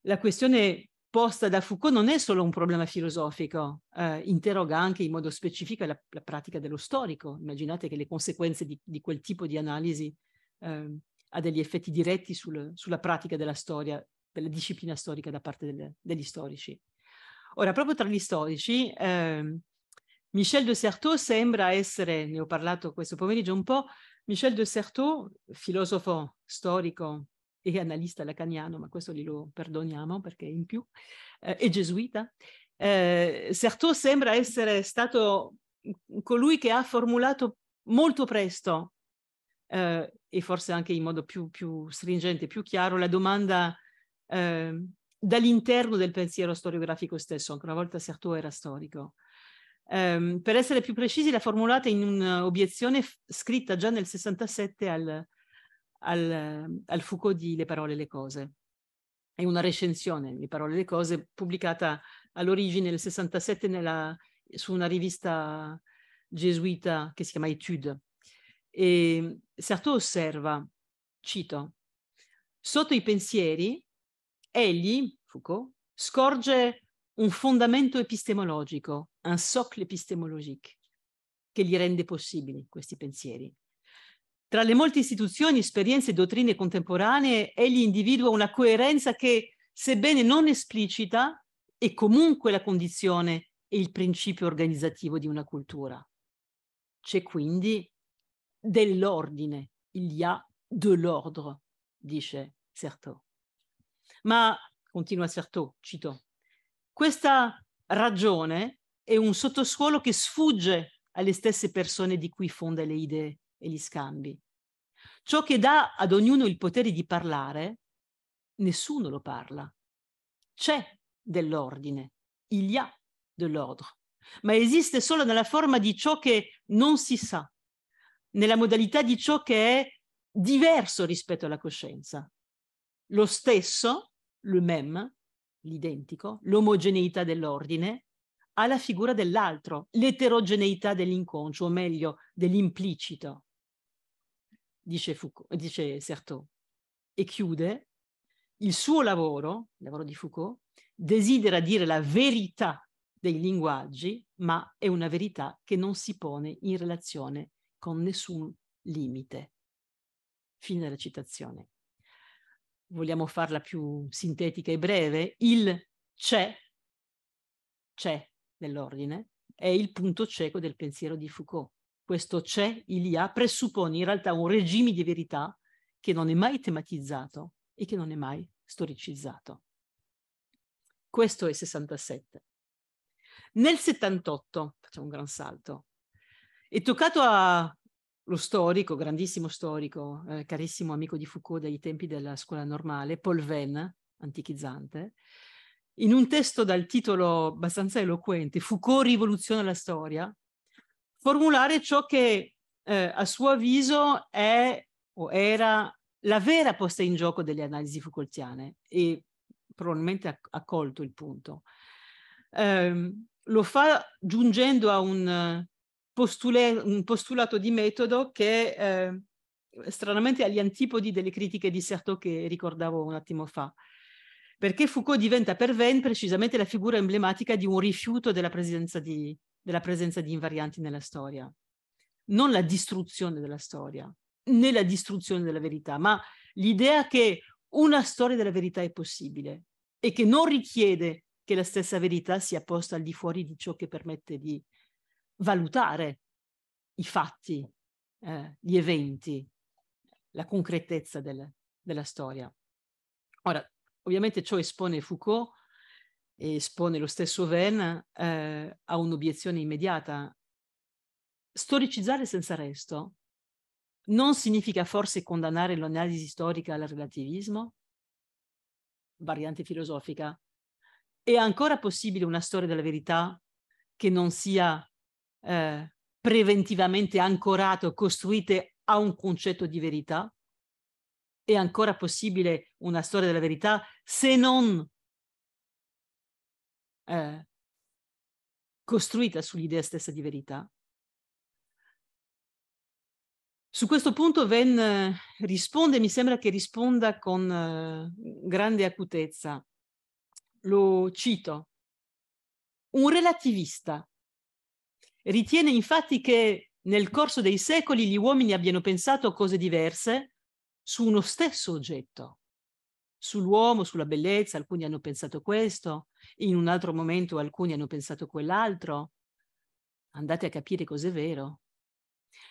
la questione posta da Foucault non è solo un problema filosofico, eh, interroga anche in modo specifico la, la, pratica dello storico. Immaginate che le conseguenze di, di quel tipo di analisi eh, ha degli effetti diretti sul, sulla pratica della storia, della disciplina storica da parte delle, degli storici. Ora, proprio tra gli storici, eh, Michel de Certeau sembra essere, ne ho parlato questo pomeriggio un po', Michel de Certeau, filosofo storico e analista lacaniano, ma questo glielo perdoniamo perché in più, eh, e gesuita. Eh, Sartre sembra essere stato colui che ha formulato molto presto eh, e forse anche in modo più, più stringente, più chiaro, la domanda eh, dall'interno del pensiero storiografico stesso. Ancora una volta Sartre era storico. Um, per essere più precisi, l'ha formulata in un'obiezione scritta già nel 67 al al, ehm, al Foucault di Le parole e le cose. È una recensione, Le parole e le cose, pubblicata all'origine nel 67 nella, su una rivista gesuita che si chiama Etude. E ehm, Sarto osserva, cito, sotto i pensieri, egli, Foucault, scorge un fondamento epistemologico, un socle epistemologico, che gli rende possibili questi pensieri. Tra le molte istituzioni, esperienze e dottrine contemporanee, egli individua una coerenza che, sebbene non esplicita, è comunque la condizione e il principio organizzativo di una cultura. C'è quindi dell'ordine, il y a de l'ordre, dice Certeau. Ma, continua Certeau, cito, questa ragione è un sottosuolo che sfugge alle stesse persone di cui fonda le idee e gli scambi. Ciò che dà ad ognuno il potere di parlare, nessuno lo parla. C'è dell'ordine, il y a de l'ordre, ma esiste solo nella forma di ciò che non si sa, nella modalità di ciò che è diverso rispetto alla coscienza. Lo stesso, le même, l'identico, l'omogeneità dell'ordine, alla figura dell'altro, l'eterogeneità dell'inconscio, o meglio, dell'implicito dice, Foucault, dice Certeau, e chiude, il suo lavoro, il lavoro di Foucault, desidera dire la verità dei linguaggi, ma è una verità che non si pone in relazione con nessun limite. Fine della citazione. Vogliamo farla più sintetica e breve? Il c'è, c'è nell'ordine, è il punto cieco del pensiero di Foucault questo c'è, il IA, presuppone in realtà un regime di verità che non è mai tematizzato e che non è mai storicizzato. Questo è il 67. Nel 78, facciamo un gran salto, è toccato a lo storico, grandissimo storico, eh, carissimo amico di Foucault dai tempi della scuola normale, Paul Venn, antichizzante, in un testo dal titolo abbastanza eloquente, Foucault rivoluziona la storia, formulare ciò che eh, a suo avviso è o era la vera posta in gioco delle analisi Foucaultiane e probabilmente ha, ha colto il punto. Eh, lo fa giungendo a un, postule, un postulato di metodo che eh, stranamente agli antipodi delle critiche di Certeau che ricordavo un attimo fa, perché Foucault diventa per Venn precisamente la figura emblematica di un rifiuto della presenza di, della presenza di invarianti nella storia, non la distruzione della storia, né la distruzione della verità, ma l'idea che una storia della verità è possibile e che non richiede che la stessa verità sia posta al di fuori di ciò che permette di valutare i fatti, eh, gli eventi, la concretezza del, della storia. Ora, ovviamente ciò espone Foucault e espone lo stesso Venn eh, a un'obiezione immediata. Storicizzare senza resto non significa forse condannare l'analisi storica al relativismo? Variante filosofica. È ancora possibile una storia della verità che non sia eh, preventivamente ancorata o costruita a un concetto di verità? È ancora possibile una storia della verità se non eh, costruita sull'idea stessa di verità. Su questo punto Venn eh, risponde, mi sembra che risponda con eh, grande acutezza. Lo cito. Un relativista ritiene infatti che nel corso dei secoli gli uomini abbiano pensato cose diverse su uno stesso oggetto sull'uomo, sulla bellezza, alcuni hanno pensato questo, in un altro momento alcuni hanno pensato quell'altro. Andate a capire cos'è vero.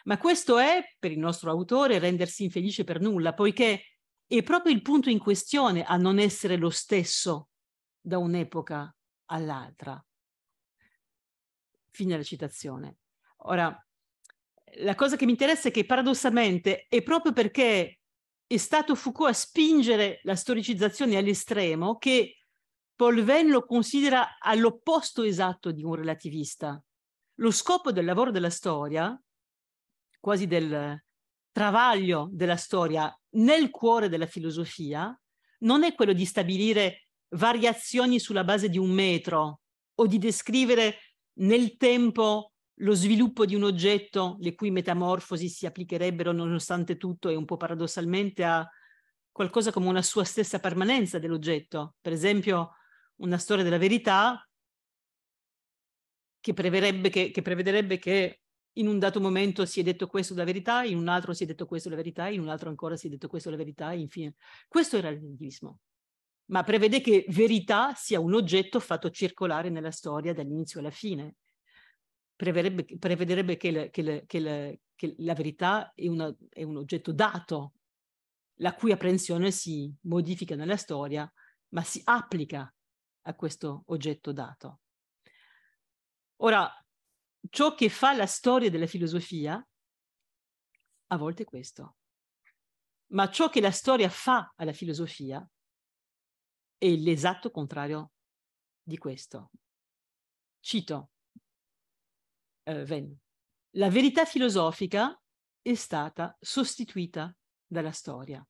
Ma questo è, per il nostro autore, rendersi infelice per nulla, poiché è proprio il punto in questione a non essere lo stesso da un'epoca all'altra. Fine la citazione. Ora, la cosa che mi interessa è che paradossalmente è proprio perché è stato Foucault a spingere la storicizzazione all'estremo che Paul Venn lo considera all'opposto esatto di un relativista. Lo scopo del lavoro della storia, quasi del travaglio della storia nel cuore della filosofia, non è quello di stabilire variazioni sulla base di un metro o di descrivere nel tempo lo sviluppo di un oggetto le cui metamorfosi si applicherebbero nonostante tutto e un po' paradossalmente a qualcosa come una sua stessa permanenza dell'oggetto. Per esempio, una storia della verità che, che, che prevederebbe che in un dato momento si è detto questo la verità, in un altro si è detto questo la verità, in un altro ancora si è detto questo la verità, infine. Questo era il relativismo ma prevede che verità sia un oggetto fatto circolare nella storia dall'inizio alla fine prevederebbe che, le, che, le, che, le, che la verità è, una, è un oggetto dato, la cui apprensione si modifica nella storia, ma si applica a questo oggetto dato. Ora, ciò che fa la storia della filosofia a volte è questo, ma ciò che la storia fa alla filosofia è l'esatto contrario di questo. Cito, eh, Venn. La verità filosofica è stata sostituita dalla storia.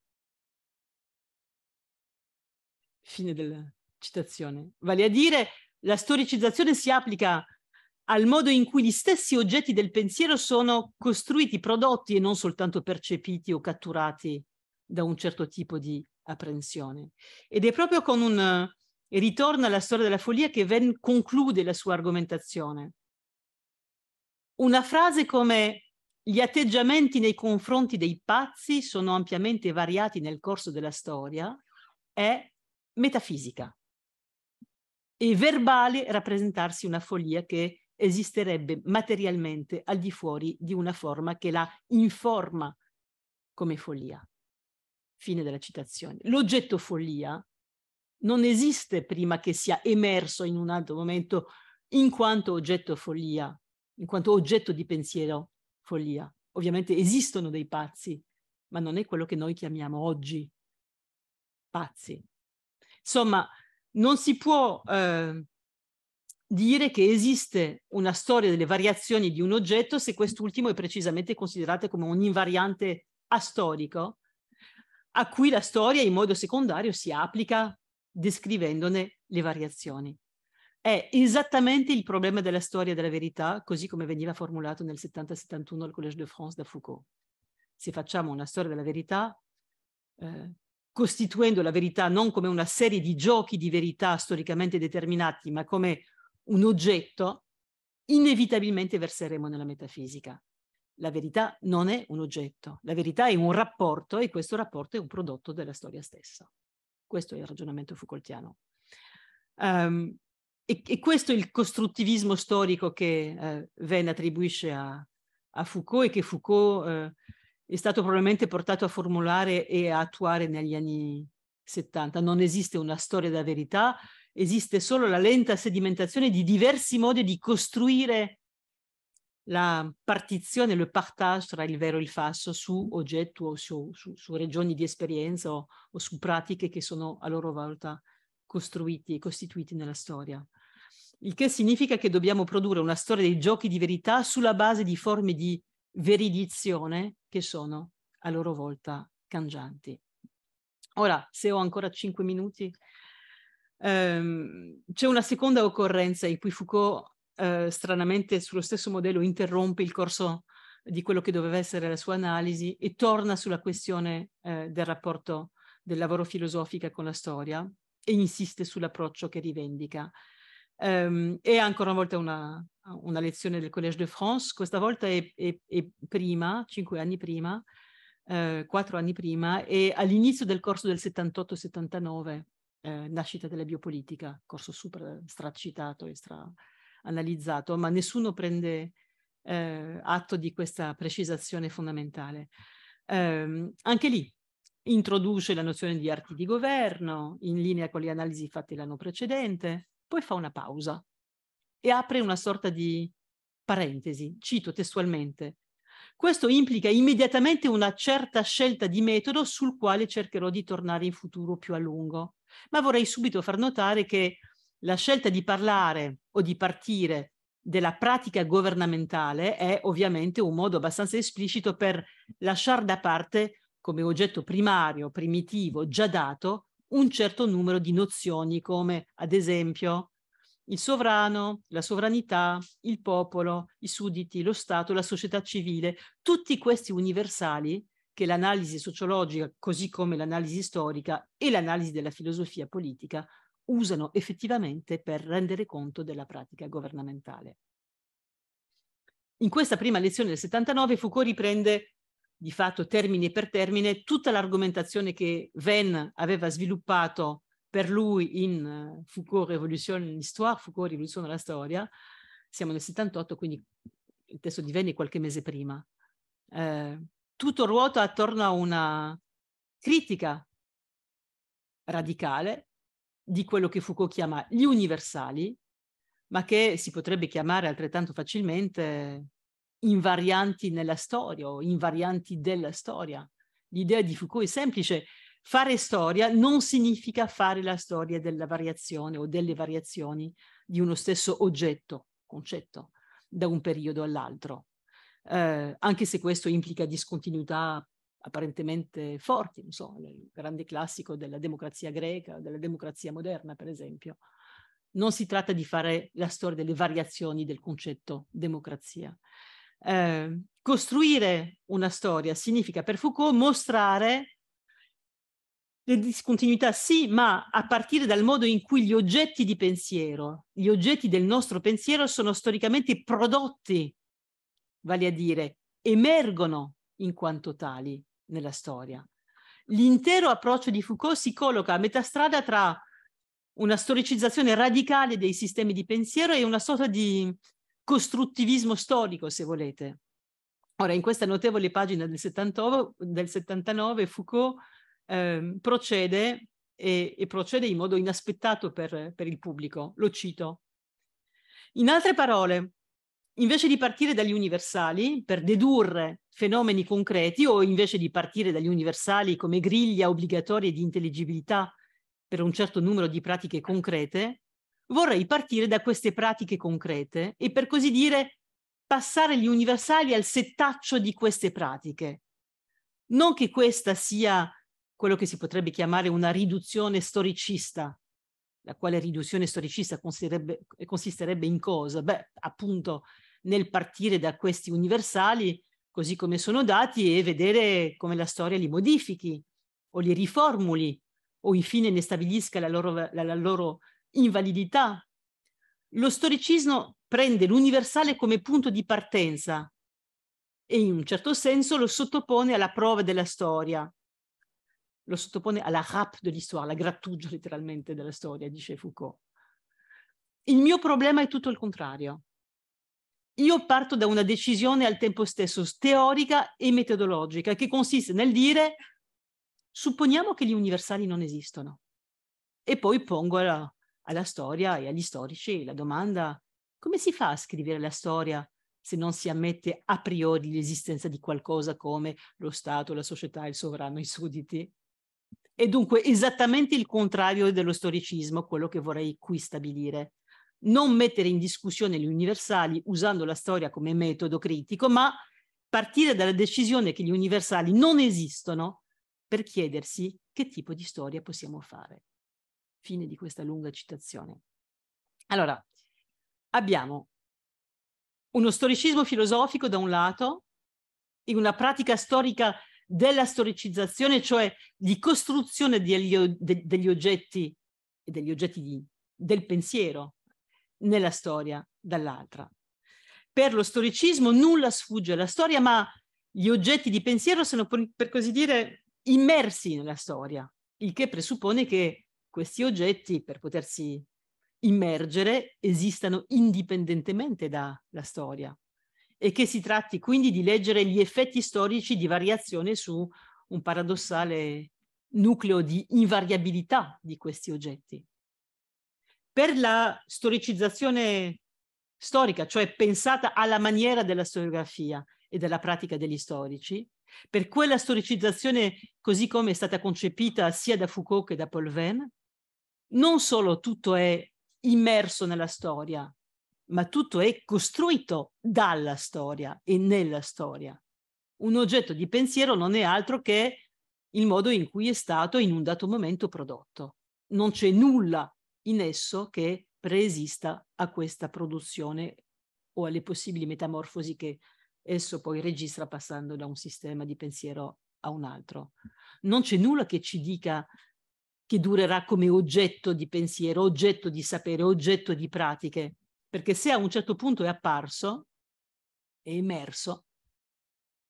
Fine della citazione. Vale a dire, la storicizzazione si applica al modo in cui gli stessi oggetti del pensiero sono costruiti, prodotti e non soltanto percepiti o catturati da un certo tipo di apprensione. Ed è proprio con un ritorno alla storia della follia che Venn conclude la sua argomentazione. Una frase come gli atteggiamenti nei confronti dei pazzi sono ampiamente variati nel corso della storia è metafisica e verbale rappresentarsi una follia che esisterebbe materialmente al di fuori di una forma che la informa come follia. Fine della citazione. L'oggetto follia non esiste prima che sia emerso in un altro momento in quanto oggetto follia in quanto oggetto di pensiero follia. Ovviamente esistono dei pazzi, ma non è quello che noi chiamiamo oggi pazzi. Insomma, non si può eh, dire che esiste una storia delle variazioni di un oggetto se quest'ultimo è precisamente considerato come un invariante astorico, a cui la storia in modo secondario si applica descrivendone le variazioni è esattamente il problema della storia della verità, così come veniva formulato nel 70-71 al Collège de France da Foucault. Se facciamo una storia della verità, eh, costituendo la verità non come una serie di giochi di verità storicamente determinati, ma come un oggetto, inevitabilmente verseremo nella metafisica. La verità non è un oggetto, la verità è un rapporto e questo rapporto è un prodotto della storia stessa. Questo è il ragionamento Foucaultiano. Um, e, e questo è il costruttivismo storico che eh, Venn attribuisce a, a, Foucault e che Foucault eh, è stato probabilmente portato a formulare e a attuare negli anni 70. Non esiste una storia da verità, esiste solo la lenta sedimentazione di diversi modi di costruire la partizione, le partage tra il vero e il falso su oggetto o su, su, su regioni di esperienza o, o, su pratiche che sono a loro volta costruiti e costituiti nella storia. Il che significa che dobbiamo produrre una storia dei giochi di verità sulla base di forme di veridizione che sono a loro volta cangianti. Ora, se ho ancora cinque minuti, ehm, c'è una seconda occorrenza in cui Foucault, eh, stranamente sullo stesso modello, interrompe il corso di quello che doveva essere la sua analisi e torna sulla questione eh, del rapporto del lavoro filosofico con la storia e insiste sull'approccio che rivendica. Um, ehm, e ancora una volta una, una, lezione del Collège de France, questa volta è, è, è prima, cinque anni prima, eh, quattro anni prima, e all'inizio del corso del 78-79, eh, nascita della biopolitica, corso super stracitato e straanalizzato, ma nessuno prende eh, atto di questa precisazione fondamentale. Ehm, anche lì introduce la nozione di arti di governo in linea con le analisi fatte l'anno precedente, poi fa una pausa e apre una sorta di parentesi, cito testualmente. Questo implica immediatamente una certa scelta di metodo sul quale cercherò di tornare in futuro più a lungo, ma vorrei subito far notare che la scelta di parlare o di partire della pratica governamentale è ovviamente un modo abbastanza esplicito per lasciare da parte come oggetto primario, primitivo, già dato, un certo numero di nozioni come ad esempio il sovrano, la sovranità, il popolo, i sudditi, lo Stato, la società civile, tutti questi universali che l'analisi sociologica, così come l'analisi storica e l'analisi della filosofia politica, usano effettivamente per rendere conto della pratica governamentale. In questa prima lezione del 79 Foucault riprende di fatto termine per termine tutta l'argomentazione che Venn aveva sviluppato per lui in eh, Foucault Révolution l'histoire, Foucault Rivoluzione della Storia, siamo nel 78, quindi il testo di Venn è qualche mese prima. Eh, tutto ruota attorno a una critica radicale di quello che Foucault chiama gli universali, ma che si potrebbe chiamare altrettanto facilmente invarianti nella storia o invarianti della storia. L'idea di Foucault è semplice, fare storia non significa fare la storia della variazione o delle variazioni di uno stesso oggetto, concetto, da un periodo all'altro, eh, anche se questo implica discontinuità apparentemente forti, non so, il grande classico della democrazia greca, della democrazia moderna, per esempio. Non si tratta di fare la storia delle variazioni del concetto democrazia, Ehm, costruire una storia significa per Foucault mostrare le discontinuità sì, ma a partire dal modo in cui gli oggetti di pensiero, gli oggetti del nostro pensiero sono storicamente prodotti, vale a dire emergono in quanto tali nella storia. L'intero approccio di Foucault si colloca a metà strada tra una storicizzazione radicale dei sistemi di pensiero e una sorta di costruttivismo storico, se volete. Ora, in questa notevole pagina del, 70, del 79 Foucault eh, procede e, e, procede in modo inaspettato per, per il pubblico, lo cito. In altre parole, invece di partire dagli universali per dedurre fenomeni concreti o invece di partire dagli universali come griglia obbligatorie di intelligibilità per un certo numero di pratiche concrete, vorrei partire da queste pratiche concrete e per così dire passare gli universali al settaccio di queste pratiche. Non che questa sia quello che si potrebbe chiamare una riduzione storicista, la quale riduzione storicista consisterebbe, consisterebbe in cosa? Beh, appunto nel partire da questi universali così come sono dati e vedere come la storia li modifichi o li riformuli o infine ne stabilisca la loro, la, la loro invalidità. Lo storicismo prende l'universale come punto di partenza e in un certo senso lo sottopone alla prova della storia, lo sottopone alla rap dell'histoire, alla grattugia letteralmente della storia, dice Foucault. Il mio problema è tutto il contrario. Io parto da una decisione al tempo stesso teorica e metodologica che consiste nel dire supponiamo che gli universali non esistono e poi pongo la, alla storia e agli storici la domanda come si fa a scrivere la storia se non si ammette a priori l'esistenza di qualcosa come lo Stato, la società, il sovrano, i sudditi? E dunque esattamente il contrario dello storicismo, quello che vorrei qui stabilire. Non mettere in discussione gli universali usando la storia come metodo critico, ma partire dalla decisione che gli universali non esistono per chiedersi che tipo di storia possiamo fare. Fine di questa lunga citazione. Allora, abbiamo uno storicismo filosofico da un lato, in una pratica storica della storicizzazione, cioè di costruzione degli, degli oggetti e degli oggetti di, del pensiero nella storia dall'altra. Per lo storicismo nulla sfugge alla storia, ma gli oggetti di pensiero sono per così dire immersi nella storia, il che presuppone che questi oggetti per potersi immergere esistano indipendentemente dalla storia e che si tratti quindi di leggere gli effetti storici di variazione su un paradossale nucleo di invariabilità di questi oggetti. Per la storicizzazione storica, cioè pensata alla maniera della storiografia e della pratica degli storici, per quella storicizzazione così come è stata concepita sia da Foucault che da Paul Venn, non solo tutto è immerso nella storia, ma tutto è costruito dalla storia e nella storia. Un oggetto di pensiero non è altro che il modo in cui è stato in un dato momento prodotto. Non c'è nulla in esso che preesista a questa produzione o alle possibili metamorfosi che esso poi registra passando da un sistema di pensiero a un altro. Non c'è nulla che ci dica che durerà come oggetto di pensiero, oggetto di sapere, oggetto di pratiche. Perché se a un certo punto è apparso, è emerso,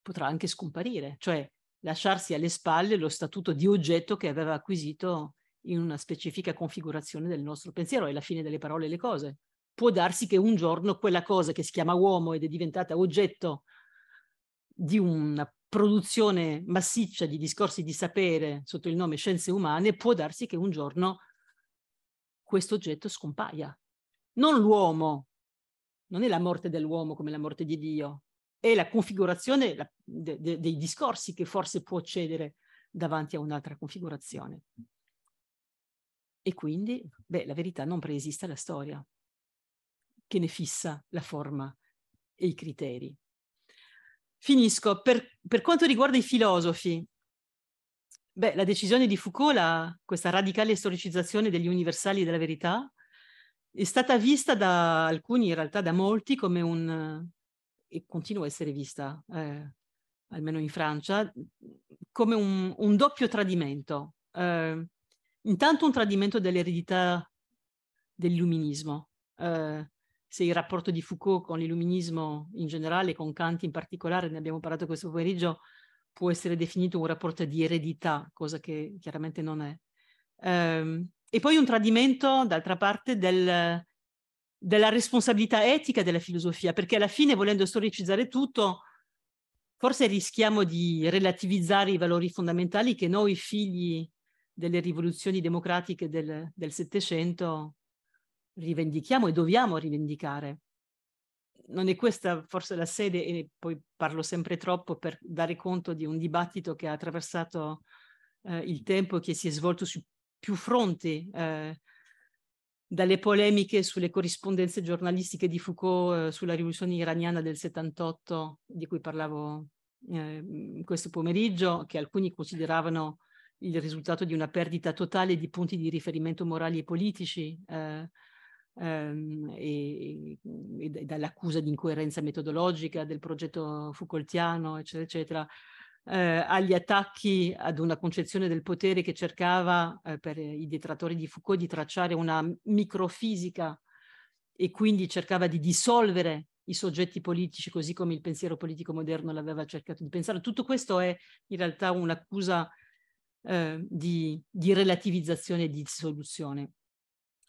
potrà anche scomparire, cioè lasciarsi alle spalle lo statuto di oggetto che aveva acquisito in una specifica configurazione del nostro pensiero, è la fine delle parole e le cose. Può darsi che un giorno quella cosa che si chiama uomo ed è diventata oggetto di una produzione massiccia di discorsi di sapere sotto il nome scienze umane, può darsi che un giorno questo oggetto scompaia. Non l'uomo, non è la morte dell'uomo come la morte di Dio, è la configurazione la, de, de, dei discorsi che forse può cedere davanti a un'altra configurazione. E quindi, beh, la verità non preesiste alla storia, che ne fissa la forma e i criteri. Finisco. Per, per quanto riguarda i filosofi, beh, la decisione di Foucault, la, questa radicale storicizzazione degli universali della verità, è stata vista da alcuni, in realtà da molti, come un... e continua a essere vista, eh, almeno in Francia, come un, un doppio tradimento. Eh, intanto un tradimento dell'eredità dell'illuminismo, eh, se il rapporto di Foucault con l'illuminismo in generale, con Kant in particolare, ne abbiamo parlato questo pomeriggio, può essere definito un rapporto di eredità, cosa che chiaramente non è. Ehm, e poi un tradimento, d'altra parte, del, della responsabilità etica della filosofia, perché alla fine, volendo storicizzare tutto, forse rischiamo di relativizzare i valori fondamentali che noi figli delle rivoluzioni democratiche del, del Settecento rivendichiamo e dobbiamo rivendicare. Non è questa forse la sede, e poi parlo sempre troppo per dare conto di un dibattito che ha attraversato eh, il tempo e che si è svolto su più fronti, eh, dalle polemiche sulle corrispondenze giornalistiche di Foucault eh, sulla rivoluzione iraniana del 78, di cui parlavo eh, questo pomeriggio, che alcuni consideravano il risultato di una perdita totale di punti di riferimento morali e politici, eh, ehm, e, mm, e dall'accusa di incoerenza metodologica del progetto Foucaultiano, eccetera, eccetera, eh, agli attacchi ad una concezione del potere che cercava eh, per i detrattori di Foucault di tracciare una microfisica e quindi cercava di dissolvere i soggetti politici così come il pensiero politico moderno l'aveva cercato di pensare. Tutto questo è in realtà un'accusa eh, di, di, relativizzazione e di dissoluzione.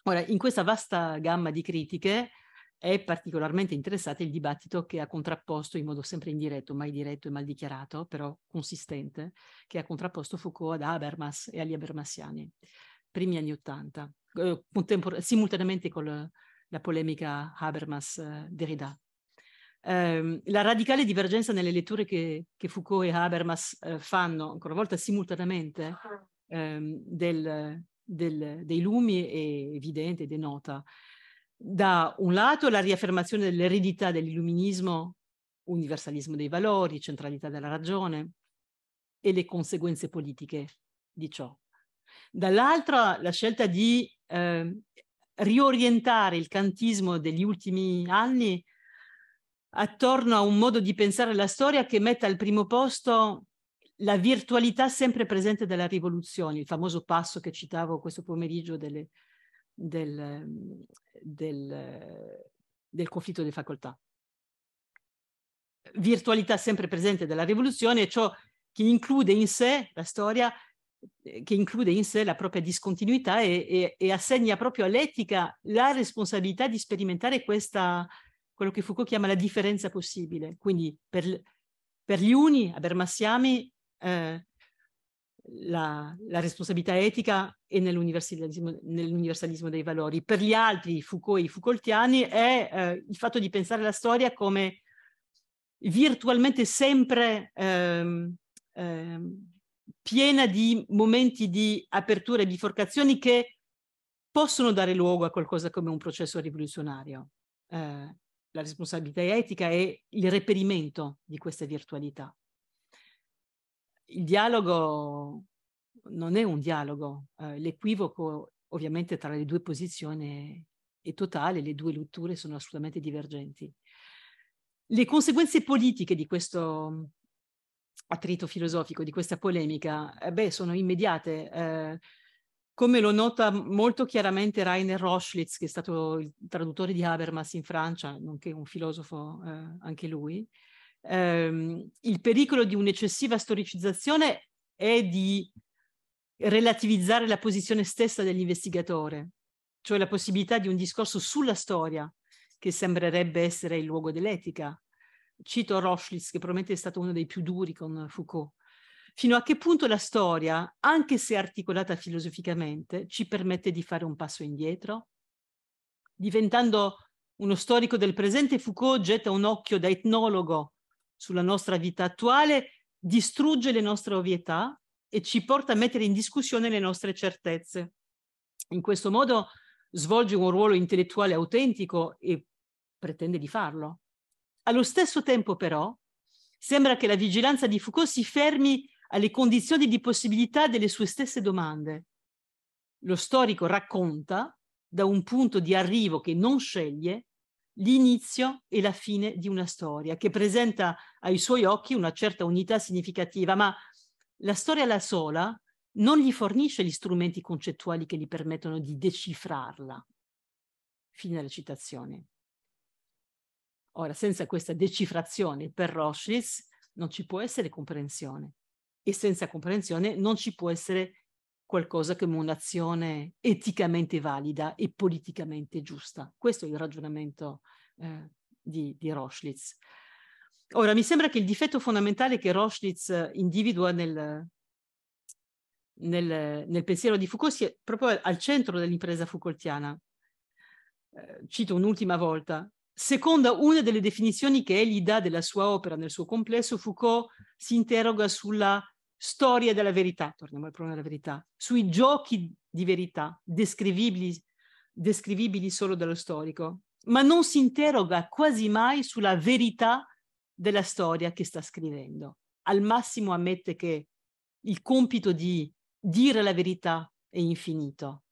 Ora, in questa vasta gamma di critiche è particolarmente interessante il dibattito che ha contrapposto in modo sempre indiretto, mai diretto e mal dichiarato, però consistente, che ha contrapposto Foucault ad Habermas e agli Habermasiani, primi anni Ottanta, eh, simultaneamente con la polemica Habermas-Derrida. Eh, la radicale divergenza nelle letture che, che Foucault e Habermas eh, fanno, ancora una volta simultaneamente, ah. ehm, del, del, dei lumi è evidente, denota da un lato la riaffermazione dell'eredità dell'illuminismo, universalismo dei valori, centralità della ragione e le conseguenze politiche di ciò. Dall'altro la scelta di eh, riorientare il cantismo degli ultimi anni attorno a un modo di pensare la storia che metta al primo posto la virtualità sempre presente della rivoluzione, il famoso passo che citavo questo pomeriggio delle, del, del, del conflitto di facoltà. Virtualità sempre presente della rivoluzione, ciò che include in sé la storia, che include in sé la propria discontinuità e, e, e assegna proprio all'etica la responsabilità di sperimentare questa, quello che Foucault chiama la differenza possibile. Quindi per, per gli uni, Habermasiami eh, la, la, responsabilità etica e nell'universalismo, nell'universalismo, dei valori. Per gli altri, Foucault e i Foucaultiani, è eh, il fatto di pensare la storia come virtualmente sempre ehm, ehm, piena di momenti di apertura e biforcazioni che possono dare luogo a qualcosa come un processo rivoluzionario. Eh, la responsabilità etica è il reperimento di questa virtualità il dialogo non è un dialogo, eh, l'equivoco ovviamente tra le due posizioni è totale, le due letture sono assolutamente divergenti. Le conseguenze politiche di questo mm, attrito filosofico, di questa polemica, eh, beh, sono immediate. Eh, come lo nota molto chiaramente Rainer Roschlitz, che è stato il traduttore di Habermas in Francia, nonché un filosofo eh, anche lui, ehm, il pericolo di un'eccessiva storicizzazione è di relativizzare la posizione stessa dell'investigatore, cioè la possibilità di un discorso sulla storia che sembrerebbe essere il luogo dell'etica. Cito Rochlitz, che probabilmente è stato uno dei più duri con Foucault. Fino a che punto la storia, anche se articolata filosoficamente, ci permette di fare un passo indietro? Diventando uno storico del presente, Foucault getta un occhio da etnologo sulla nostra vita attuale distrugge le nostre ovvietà e ci porta a mettere in discussione le nostre certezze. In questo modo svolge un ruolo intellettuale autentico e pretende di farlo. Allo stesso tempo però sembra che la vigilanza di Foucault si fermi alle condizioni di possibilità delle sue stesse domande. Lo storico racconta da un punto di arrivo che non sceglie l'inizio e la fine di una storia che presenta ai suoi occhi una certa unità significativa, ma la storia da sola non gli fornisce gli strumenti concettuali che gli permettono di decifrarla. Fine della citazione. Ora, senza questa decifrazione per Roschitz non ci può essere comprensione e senza comprensione non ci può essere qualcosa come un'azione eticamente valida e politicamente giusta. Questo è il ragionamento eh, di, di Rochlitz. Ora, mi sembra che il difetto fondamentale che Rochlitz eh, individua nel, nel, nel, pensiero di Foucault sia proprio al centro dell'impresa Foucaultiana. Eh, cito un'ultima volta. Secondo una delle definizioni che egli dà della sua opera nel suo complesso, Foucault si interroga sulla storia della verità, torniamo al problema della verità, sui giochi di verità descrivibili, descrivibili solo dallo storico, ma non si interroga quasi mai sulla verità della storia che sta scrivendo. Al massimo ammette che il compito di dire la verità è infinito.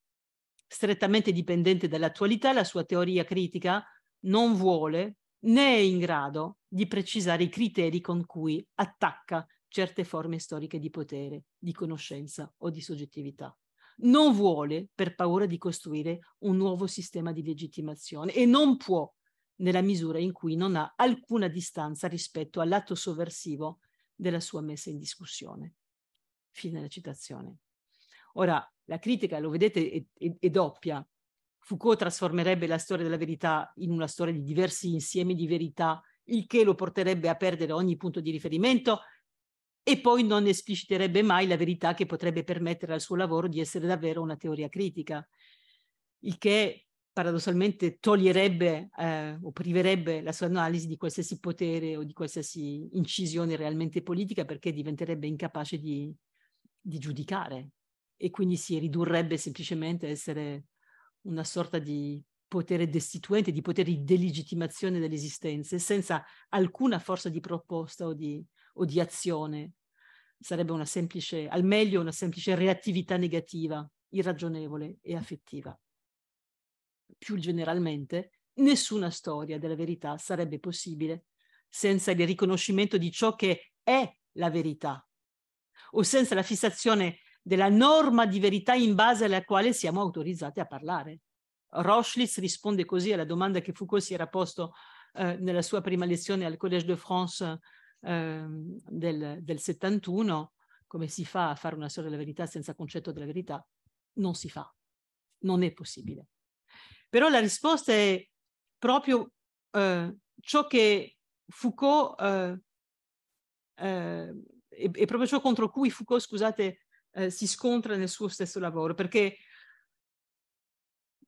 Strettamente dipendente dall'attualità, la sua teoria critica non vuole né è in grado di precisare i criteri con cui attacca certe forme storiche di potere, di conoscenza o di soggettività. Non vuole, per paura di costruire un nuovo sistema di legittimazione e non può, nella misura in cui non ha alcuna distanza rispetto all'atto sovversivo della sua messa in discussione. Fine della citazione. Ora, la critica, lo vedete, è, è, è doppia. Foucault trasformerebbe la storia della verità in una storia di diversi insiemi di verità, il che lo porterebbe a perdere ogni punto di riferimento e poi non espliciterebbe mai la verità che potrebbe permettere al suo lavoro di essere davvero una teoria critica, il che paradossalmente toglierebbe eh, o priverebbe la sua analisi di qualsiasi potere o di qualsiasi incisione realmente politica perché diventerebbe incapace di, di giudicare e quindi si ridurrebbe semplicemente a essere una sorta di potere destituente, di potere di delegittimazione dell'esistenza senza alcuna forza di proposta o di, o di azione. Sarebbe una semplice, al meglio una semplice reattività negativa, irragionevole e affettiva. Più generalmente, nessuna storia della verità sarebbe possibile senza il riconoscimento di ciò che è la verità o senza la fissazione della norma di verità in base alla quale siamo autorizzati a parlare. Rochlitz risponde così alla domanda che Foucault si era posto eh, nella sua prima lezione al Collège de France ehm, del, del 71, come si fa a fare una storia della verità senza concetto della verità? Non si fa, non è possibile. Però la risposta è proprio eh, ciò che Foucault, eh, eh, è, proprio ciò contro cui Foucault, scusate, eh, si scontra nel suo stesso lavoro, perché,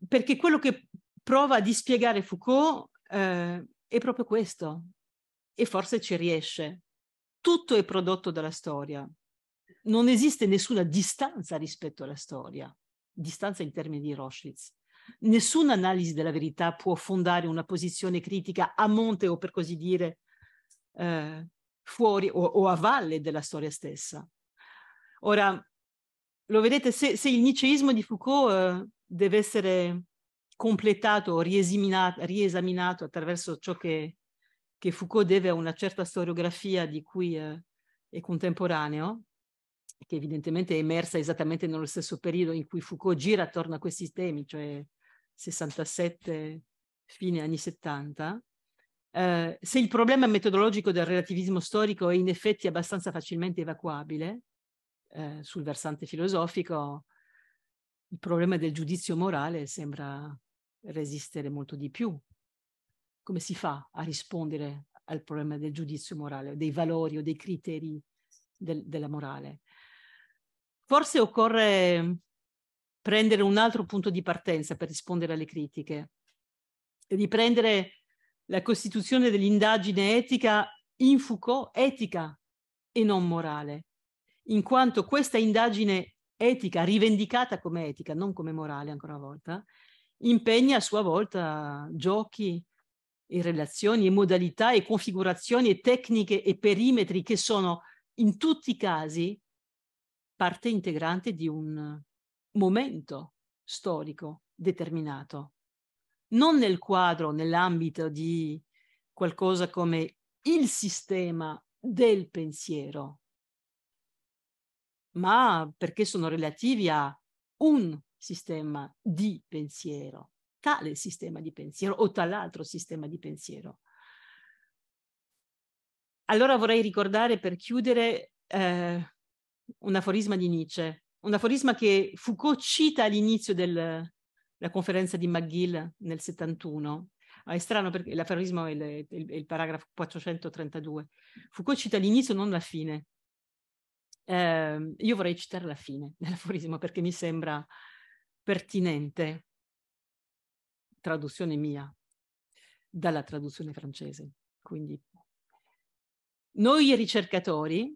perché quello che prova a dispiegare Foucault eh, è proprio questo, e forse ci riesce. Tutto è prodotto dalla storia. Non esiste nessuna distanza rispetto alla storia, distanza in termini di Roschwitz. Nessuna analisi della verità può fondare una posizione critica a monte o per così dire eh, fuori o, o, a valle della storia stessa. Ora, lo vedete, se, se il niceismo di Foucault eh, deve essere completato, riesaminato attraverso ciò che che Foucault deve a una certa storiografia di cui eh, è contemporaneo, che evidentemente è emersa esattamente nello stesso periodo in cui Foucault gira attorno a questi temi, cioè 67, fine anni 70, eh, se il problema metodologico del relativismo storico è in effetti abbastanza facilmente evacuabile eh, sul versante filosofico, il problema del giudizio morale sembra resistere molto di più come si fa a rispondere al problema del giudizio morale, dei valori o dei criteri del, della morale. Forse occorre prendere un altro punto di partenza per rispondere alle critiche, riprendere la costituzione dell'indagine etica in Foucault, etica e non morale, in quanto questa indagine etica, rivendicata come etica, non come morale ancora una volta, impegna a sua volta giochi, e relazioni e modalità e configurazioni e tecniche e perimetri che sono in tutti i casi parte integrante di un momento storico determinato, non nel quadro, nell'ambito di qualcosa come il sistema del pensiero, ma perché sono relativi a un sistema di pensiero tale sistema di pensiero o tal'altro sistema di pensiero. Allora vorrei ricordare per chiudere eh, un aforisma di Nietzsche, un aforisma che Foucault cita all'inizio della conferenza di McGill nel 71. è strano perché l'aforismo è il, è il paragrafo 432. Foucault cita l'inizio, non la fine. Eh, io vorrei citare la fine dell'aforismo perché mi sembra pertinente traduzione mia dalla traduzione francese. Quindi noi ricercatori,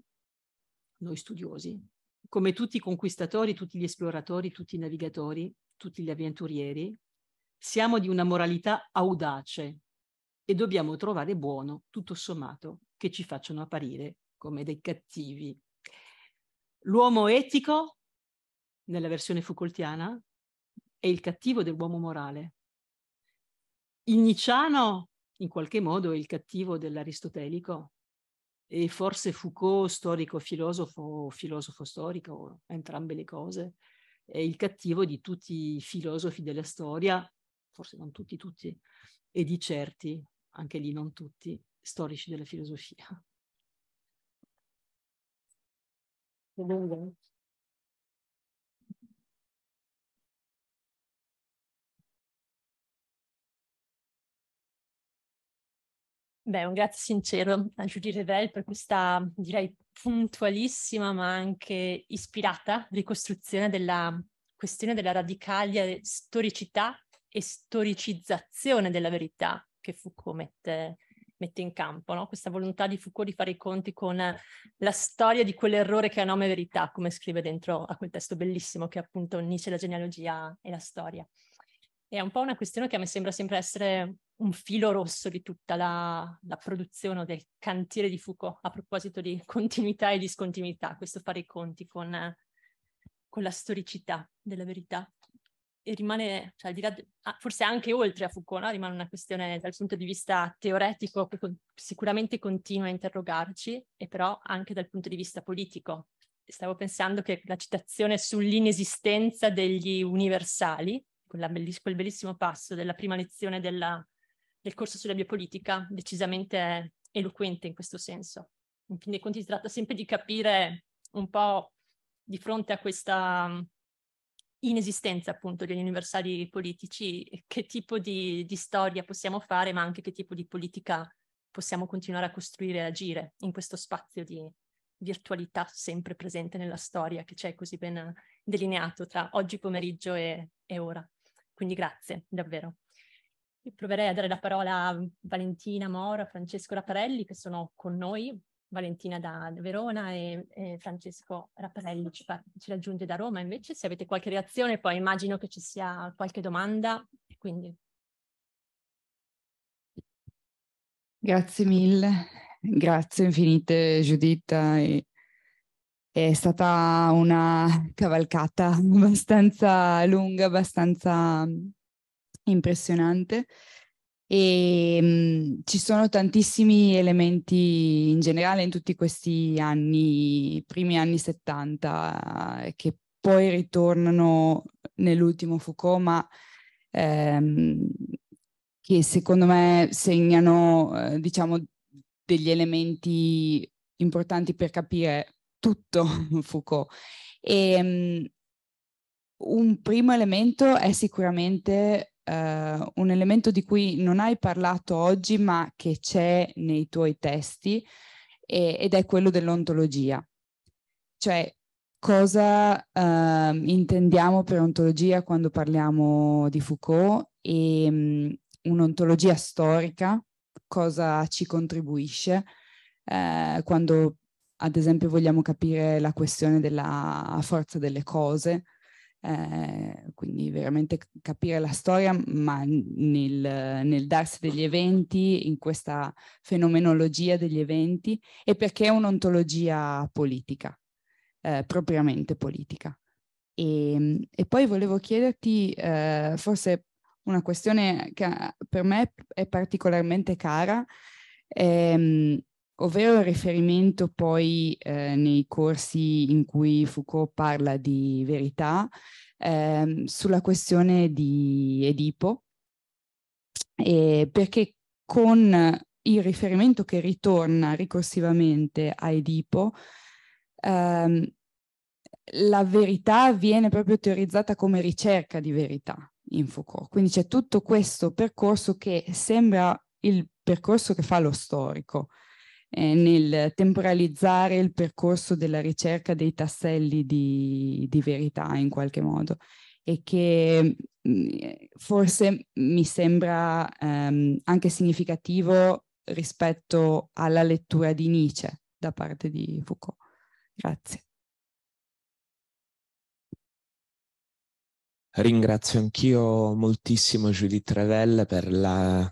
noi studiosi, come tutti i conquistatori, tutti gli esploratori, tutti i navigatori, tutti gli avventurieri, siamo di una moralità audace e dobbiamo trovare buono, tutto sommato, che ci facciano apparire come dei cattivi. L'uomo etico, nella versione Foucaultiana, è il cattivo dell'uomo morale. Il Niciano in qualche modo, è il cattivo dell'aristotelico e forse Foucault, storico-filosofo o filosofo-storico, entrambe le cose, è il cattivo di tutti i filosofi della storia, forse non tutti, tutti, e di certi, anche lì non tutti, storici della filosofia. Grazie. Beh, un grazie sincero a Julie Revel per questa, direi, puntualissima ma anche ispirata ricostruzione della questione della radicale storicità e storicizzazione della verità che Foucault mette, mette in campo, no? questa volontà di Foucault di fare i conti con la storia di quell'errore che ha nome verità, come scrive dentro a quel testo bellissimo che appunto unisce la genealogia e la storia. è un po' una questione che a me sembra sempre essere un filo rosso di tutta la, la produzione del cantiere di Foucault a proposito di continuità e discontinuità, questo fare i conti con, con la storicità della verità. E rimane, cioè, di, ah, forse anche oltre a Foucault, no? rimane una questione dal punto di vista teoretico che con, sicuramente continua a interrogarci, e però anche dal punto di vista politico. Stavo pensando che la citazione sull'inesistenza degli universali, quel bellissimo passo della prima lezione della, del corso sulla biopolitica decisamente eloquente in questo senso. In fin dei conti si tratta sempre di capire un po' di fronte a questa mm, inesistenza appunto degli universali politici che tipo di, di storia possiamo fare ma anche che tipo di politica possiamo continuare a costruire e agire in questo spazio di virtualità sempre presente nella storia che c'è così ben delineato tra oggi pomeriggio e, e ora. Quindi grazie davvero proverei a dare la parola a Valentina Moro, a Francesco Raparelli che sono con noi, Valentina da Verona e, e Francesco Raparelli ci, ci, raggiunge da Roma. Invece, se avete qualche reazione, poi immagino che ci sia qualche domanda. Quindi... Grazie mille, grazie infinite Giuditta. È stata una cavalcata abbastanza lunga, abbastanza impressionante e mh, mm, ci sono tantissimi elementi in generale in tutti questi anni, primi anni 70, eh, che poi ritornano nell'ultimo Foucault, ma ehm, che secondo me segnano, eh, diciamo, degli elementi importanti per capire tutto Foucault. E, um, un primo elemento è sicuramente Uh, un elemento di cui non hai parlato oggi ma che c'è nei tuoi testi e, ed è quello dell'ontologia. Cioè cosa uh, intendiamo per ontologia quando parliamo di Foucault e um, un'ontologia storica, cosa ci contribuisce uh, quando ad esempio vogliamo capire la questione della forza delle cose eh, quindi veramente capire la storia, ma nel, nel, darsi degli eventi, in questa fenomenologia degli eventi, e perché è un'ontologia politica, eh, propriamente politica. E, ehm, e, poi volevo chiederti eh, forse una questione che eh, per me è particolarmente cara, ehm, ovvero il riferimento poi eh, nei corsi in cui Foucault parla di verità eh, sulla questione di Edipo, eh, perché con il riferimento che ritorna ricorsivamente a Edipo, ehm, la verità viene proprio teorizzata come ricerca di verità in Foucault. Quindi c'è tutto questo percorso che sembra il percorso che fa lo storico, eh, nel temporalizzare il percorso della ricerca dei tasselli di, di verità in qualche modo e che mm, forse mi sembra ehm, anche significativo rispetto alla lettura di Nietzsche da parte di Foucault. Grazie. Ringrazio anch'io moltissimo Judith Revelle per la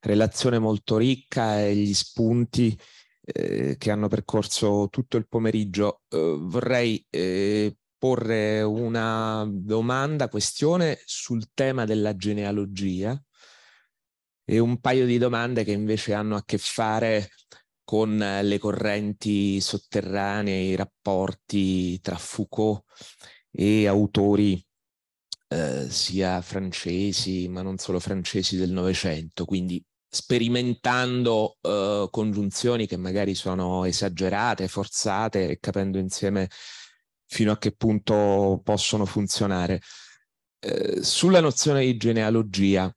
relazione molto ricca e gli spunti eh, che hanno percorso tutto il pomeriggio. Eh, vorrei eh, porre una domanda, questione sul tema della genealogia e un paio di domande che invece hanno a che fare con eh, le correnti sotterranee, i rapporti tra Foucault e autori eh, sia francesi, ma non solo francesi del Novecento, quindi sperimentando eh, congiunzioni che magari sono esagerate, forzate e capendo insieme fino a che punto possono funzionare. Eh, sulla nozione di genealogia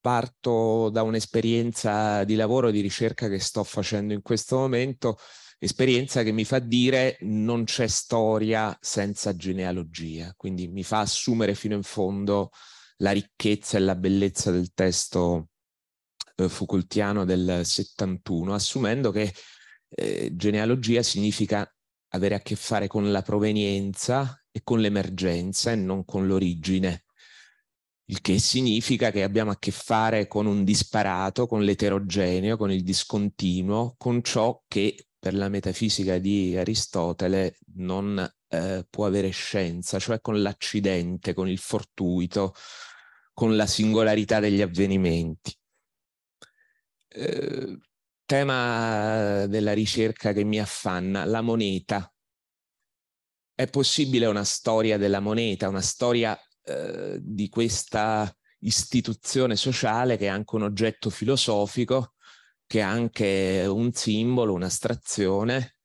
parto da un'esperienza di lavoro, di ricerca che sto facendo in questo momento, esperienza che mi fa dire non c'è storia senza genealogia, quindi mi fa assumere fino in fondo la ricchezza e la bellezza del testo eh, Foucaultiano del 71, assumendo che eh, genealogia significa avere a che fare con la provenienza e con l'emergenza e non con l'origine, il che significa che abbiamo a che fare con un disparato, con l'eterogeneo, con il discontinuo, con ciò che per la metafisica di Aristotele non eh, può avere scienza, cioè con l'accidente, con il fortuito, con la singolarità degli avvenimenti. Eh, tema della ricerca che mi affanna, la moneta. È possibile una storia della moneta, una storia eh, di questa istituzione sociale che è anche un oggetto filosofico, che è anche un simbolo, un'astrazione.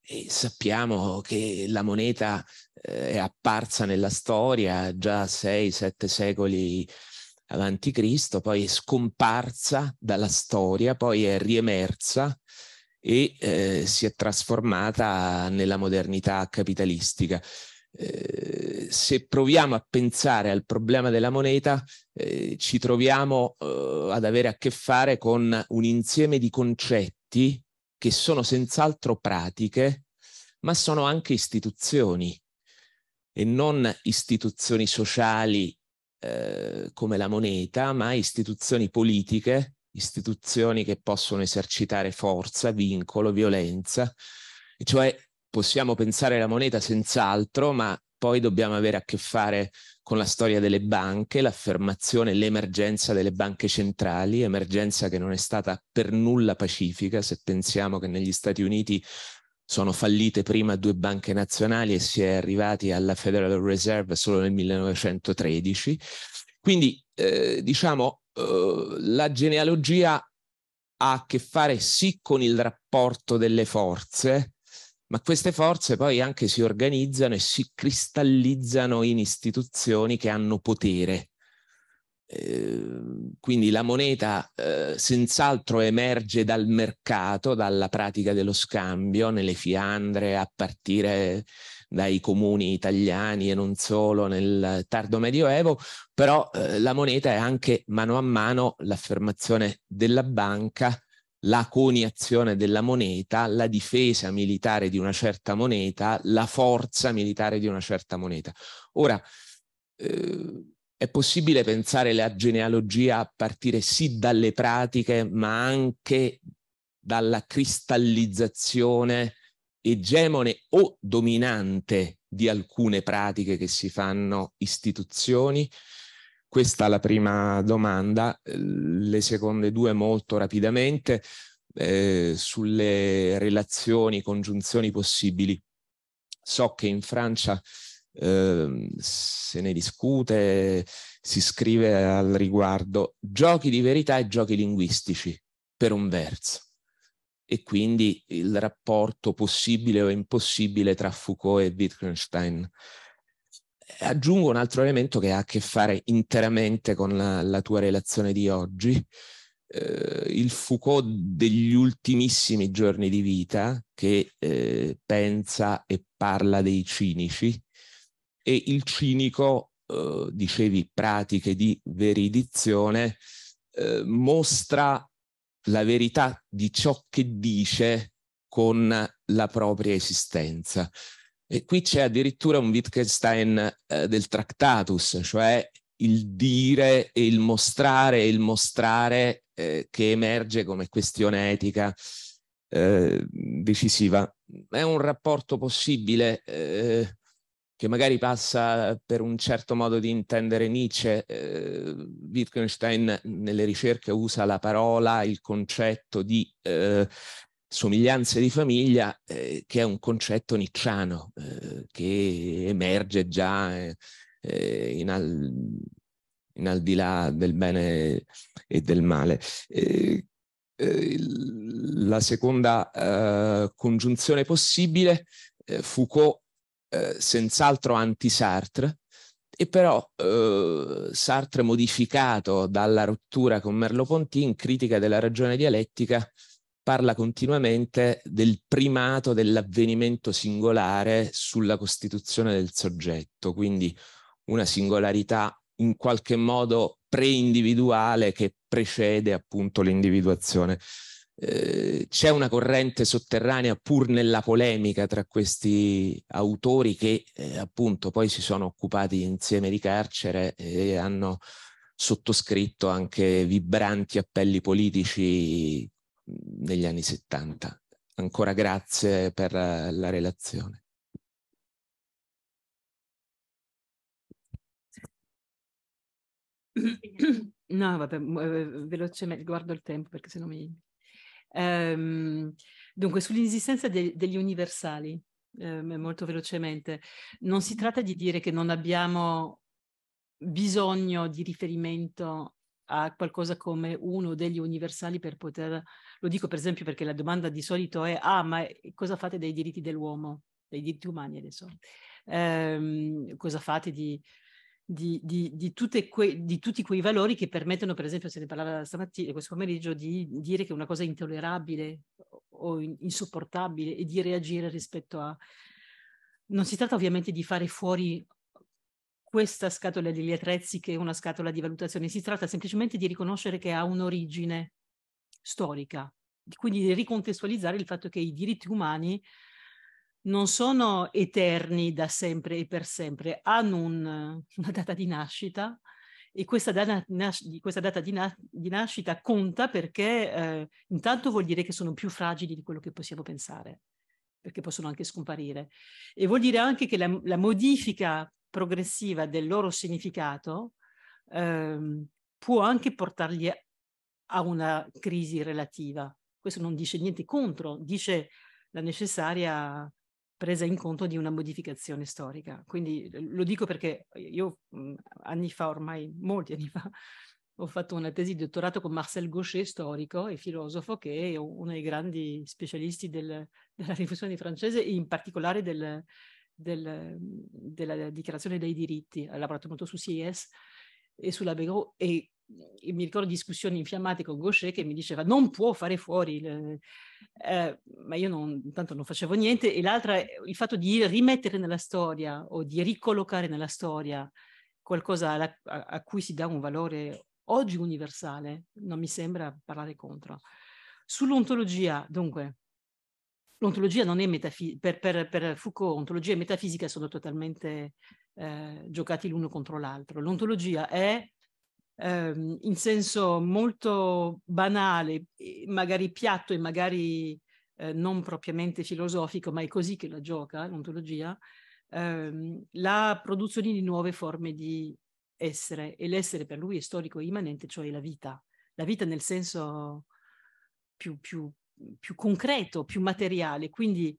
E sappiamo che la moneta eh, è apparsa nella storia già 6-7 secoli avanti Cristo, poi è scomparsa dalla storia, poi è riemersa e eh, si è trasformata nella modernità capitalistica. Eh, se proviamo a pensare al problema della moneta, eh, ci troviamo eh, ad avere a che fare con un insieme di concetti che sono senz'altro pratiche, ma sono anche istituzioni e non istituzioni sociali eh, come la moneta, ma istituzioni politiche, istituzioni che possono esercitare forza, vincolo, violenza, cioè possiamo pensare alla moneta senz'altro, ma poi dobbiamo avere a che fare con la storia delle banche, l'affermazione, l'emergenza delle banche centrali, emergenza che non è stata per nulla pacifica, se pensiamo che negli Stati Uniti sono fallite prima due banche nazionali e si è arrivati alla Federal Reserve solo nel 1913. Quindi, eh, diciamo, eh, la genealogia ha a che fare sì con il rapporto delle forze, ma queste forze poi anche si organizzano e si cristallizzano in istituzioni che hanno potere. Eh, quindi la moneta eh, senz'altro emerge dal mercato, dalla pratica dello scambio nelle fiandre a partire dai comuni italiani e non solo nel tardo medioevo, però eh, la moneta è anche mano a mano l'affermazione della banca la coniazione della moneta, la difesa militare di una certa moneta, la forza militare di una certa moneta. Ora, eh, è possibile pensare la genealogia a partire sì dalle pratiche, ma anche dalla cristallizzazione egemone o dominante di alcune pratiche che si fanno istituzioni questa è la prima domanda, eh, le seconde due molto rapidamente eh, sulle relazioni, congiunzioni possibili. So che in Francia eh, se ne discute, si scrive al riguardo giochi di verità e giochi linguistici, per un verso e quindi il rapporto possibile o impossibile tra Foucault e Wittgenstein aggiungo un altro elemento che ha a che fare interamente con la, la tua relazione di oggi. Eh, il Foucault degli ultimissimi giorni di vita che eh, pensa e parla dei cinici e il cinico, eh, dicevi, pratiche di veridizione, eh, mostra la verità di ciò che dice con la propria esistenza. E qui c'è addirittura un Wittgenstein eh, del Tractatus, cioè il dire e il mostrare e il mostrare eh, che emerge come questione etica eh, decisiva. È un rapporto possibile eh, che magari passa per un certo modo di intendere Nietzsche. Eh, Wittgenstein nelle ricerche usa la parola, il concetto di eh, somiglianze di famiglia, eh, che è un concetto nicciano eh, che emerge già eh, eh in, al, in, al, di là del bene e del male. Eh, la seconda eh, congiunzione possibile, Foucault senz'altro anti-Sartre, e però eh, Sartre modificato dalla rottura con Merleau-Ponty in critica della ragione dialettica parla continuamente del primato dell'avvenimento singolare sulla costituzione del soggetto, quindi una singolarità in qualche modo pre-individuale che precede appunto l'individuazione. Eh, c'è una corrente sotterranea pur nella polemica tra questi autori che eh, appunto poi si sono occupati insieme di carcere e hanno sottoscritto anche vibranti appelli politici negli anni 70. Ancora grazie per eh, la relazione. No, vabbè, eh, velocemente, guardo il tempo perché sennò mi... Ehm, dunque, sull'esistenza de degli universali, ehm, molto velocemente, non si tratta di dire che non abbiamo bisogno di riferimento a qualcosa come uno degli universali per poter, lo dico per esempio perché la domanda di solito è, ah, ma cosa fate dei diritti dell'uomo, dei diritti umani adesso? Ehm, cosa fate di, di, di, di, que, di, tutti quei valori che permettono, per esempio, se ne parlava stamattina, questo pomeriggio, di dire che una cosa è intollerabile o insopportabile e di reagire rispetto a... Non si tratta ovviamente di fare fuori questa scatola degli attrezzi che è una scatola di valutazione, si tratta semplicemente di riconoscere che ha un'origine storica, quindi di ricontestualizzare il fatto che i diritti umani non sono eterni da sempre e per sempre, hanno un, una data di nascita e questa, dana, nasc- questa data di, na- di, nascita conta perché eh, intanto vuol dire che sono più fragili di quello che possiamo pensare, perché possono anche scomparire. E vuol dire anche che la, la modifica progressiva del loro significato ehm, può anche portargli a una crisi relativa. Questo non dice niente contro, dice la necessaria presa in conto di una modificazione storica. Quindi eh, lo dico perché io mm, anni fa, ormai molti anni fa, ho fatto una tesi di dottorato con Marcel Gaucher, storico e filosofo, che è uno dei grandi specialisti del, della rivoluzione francese e in particolare del, del, della dichiarazione dei diritti, ha lavorato molto su CIS e sulla Begro e, e, mi ricordo discussioni infiammate con Gaucher che mi diceva non può fare fuori, le, eh, ma io non, intanto non facevo niente e l'altra il fatto di rimettere nella storia o di ricollocare nella storia qualcosa alla, a, a, cui si dà un valore oggi universale, non mi sembra parlare contro. Sull'ontologia, dunque, l'ontologia non è metafisica, per, per, per, Foucault ontologia e metafisica sono totalmente eh, giocati l'uno contro l'altro. L'ontologia è ehm, in senso molto banale, magari piatto e magari eh, non propriamente filosofico, ma è così che la gioca l'ontologia, ehm, la produzione di nuove forme di essere e l'essere per lui è storico e immanente, cioè la vita. La vita nel senso più, più più concreto, più materiale. Quindi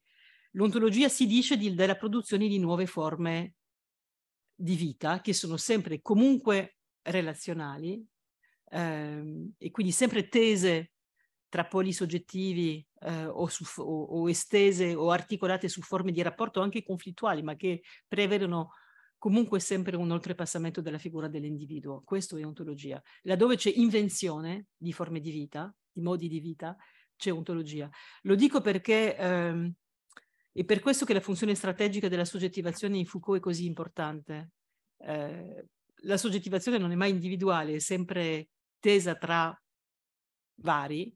l'ontologia si dice di, della produzione di nuove forme di vita che sono sempre comunque relazionali ehm, e quindi sempre tese tra poli soggettivi eh, o, su, o, o, estese o articolate su forme di rapporto anche conflittuali, ma che prevedono comunque sempre un oltrepassamento della figura dell'individuo. Questo è ontologia. Laddove c'è invenzione di forme di vita, di modi di vita, c'è ontologia. Lo dico perché ehm, è per questo che la funzione strategica della soggettivazione in Foucault è così importante. Eh, la soggettivazione non è mai individuale, è sempre tesa tra vari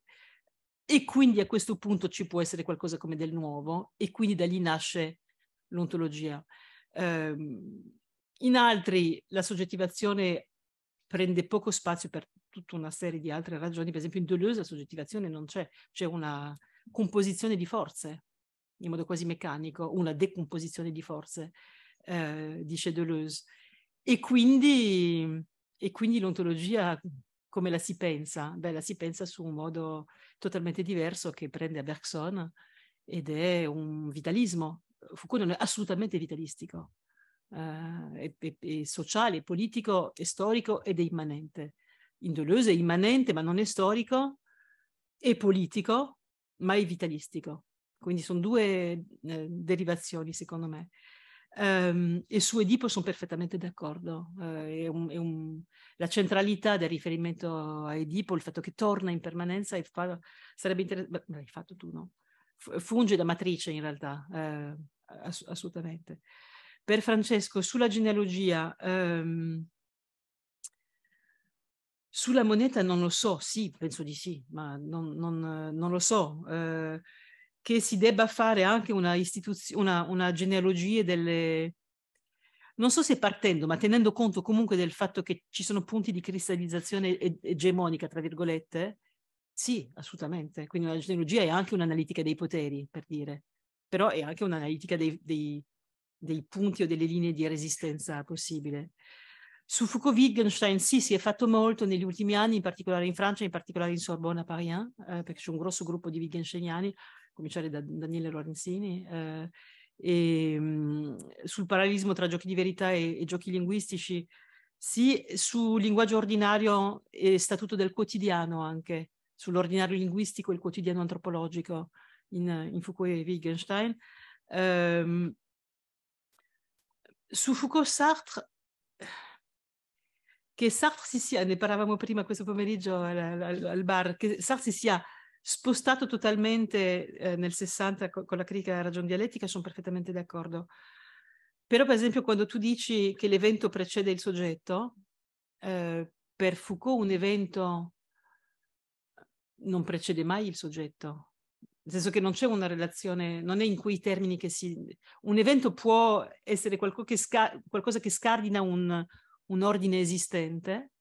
e quindi a questo punto ci può essere qualcosa come del nuovo e quindi da lì nasce l'ontologia. Eh, in altri la soggettivazione prende poco spazio per tutta una serie di altre ragioni, per esempio in Deleuze la soggettivazione non c'è, c'è una composizione di forze, in modo quasi meccanico, una decomposizione di forze, eh, dice Deleuze. E quindi, e quindi l'ontologia come la si pensa? Beh, la si pensa su un modo totalmente diverso che prende Bergson ed è un vitalismo. Foucault non è assolutamente vitalistico, eh, è, è, è sociale, politico, è storico ed è immanente indolioso è immanente, ma non è storico, è politico, ma è vitalistico. Quindi sono due eh, derivazioni, secondo me. Um, e su Edipo sono perfettamente d'accordo. Uh, è un, è un, la centralità del riferimento a Edipo, il fatto che torna in permanenza, e fa, sarebbe interessante. L'hai fatto tu, no? F- funge da matrice in realtà, uh, ass- assolutamente. Per Francesco, sulla genealogia, um, sulla moneta non lo so, sì, penso di sì, ma non, non, non lo so. Eh, che si debba fare anche una, una, una genealogia delle... Non so se partendo, ma tenendo conto comunque del fatto che ci sono punti di cristallizzazione egemonica, tra virgolette, sì, assolutamente. Quindi una genealogia è anche un'analitica dei poteri, per dire, però è anche un'analitica dei, dei, dei punti o delle linee di resistenza possibile. Su Foucault Wittgenstein sì, si è fatto molto negli ultimi anni, in particolare in Francia, in particolare in Sorbonne a Paris, eh, eh perché c'è un grosso gruppo di Wittgensteiniani, cominciare da Daniele Lorenzini, eh, e, mh, mm, sul parallelismo tra giochi di verità e, e giochi linguistici, sì, su linguaggio ordinario e statuto del quotidiano anche, sull'ordinario linguistico e il quotidiano antropologico in, in Foucault e Wittgenstein. Um, ehm, su Foucault Sartre che Sartre si sia, ne parlavamo prima questo pomeriggio al, al, al bar, che Sartre si sia spostato totalmente eh, nel 60 co- con la critica della ragione dialettica, sono perfettamente d'accordo. Però per esempio quando tu dici che l'evento precede il soggetto, eh, per Foucault un evento non precede mai il soggetto, nel senso che non c'è una relazione, non è in quei termini che si... Un evento può essere qualcosa che, sca- qualcosa che scardina un, un ordine esistente,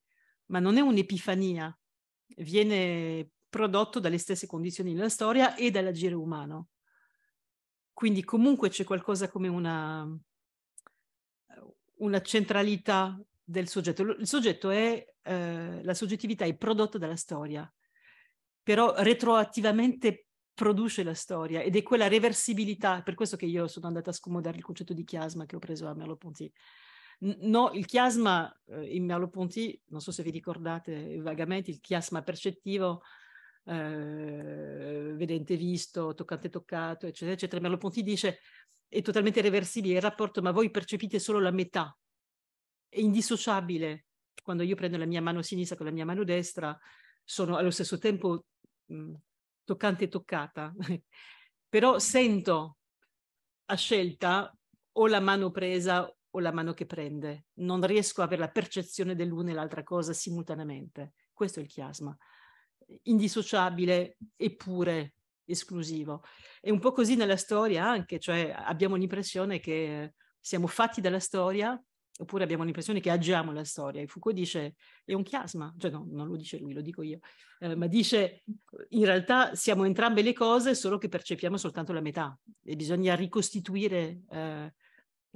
ma non è un'epifania, viene prodotto dalle stesse condizioni della storia e dall'agire umano. Quindi comunque c'è qualcosa come una, una centralità del soggetto. Il soggetto è, eh, la soggettività è prodotta dalla storia, però retroattivamente produce la storia ed è quella reversibilità, per questo che io sono andata a scomodare il concetto di chiasma che ho preso a Merlo-Ponty, No, il chiasma eh, in Merlo Ponti, non so se vi ricordate vagamente, il chiasma percettivo, eh, vedente visto, toccante toccato, eccetera, eccetera. Merlo Ponti dice è totalmente reversibile il rapporto, ma voi percepite solo la metà. È indissociabile. Quando io prendo la mia mano sinistra con la mia mano destra, sono allo stesso tempo mh, mm, toccante e toccata. Però sento a scelta o la mano presa o la mano che prende, non riesco a avere la percezione dell'una e l'altra cosa simultaneamente. Questo è il chiasma, indissociabile eppure esclusivo. È un po' così nella storia anche, cioè abbiamo l'impressione che siamo fatti dalla storia oppure abbiamo l'impressione che agiamo la storia. E Foucault dice è un chiasma, cioè no, non lo dice lui, lo dico io, eh, ma dice in realtà siamo entrambe le cose, solo che percepiamo soltanto la metà e bisogna ricostituire eh,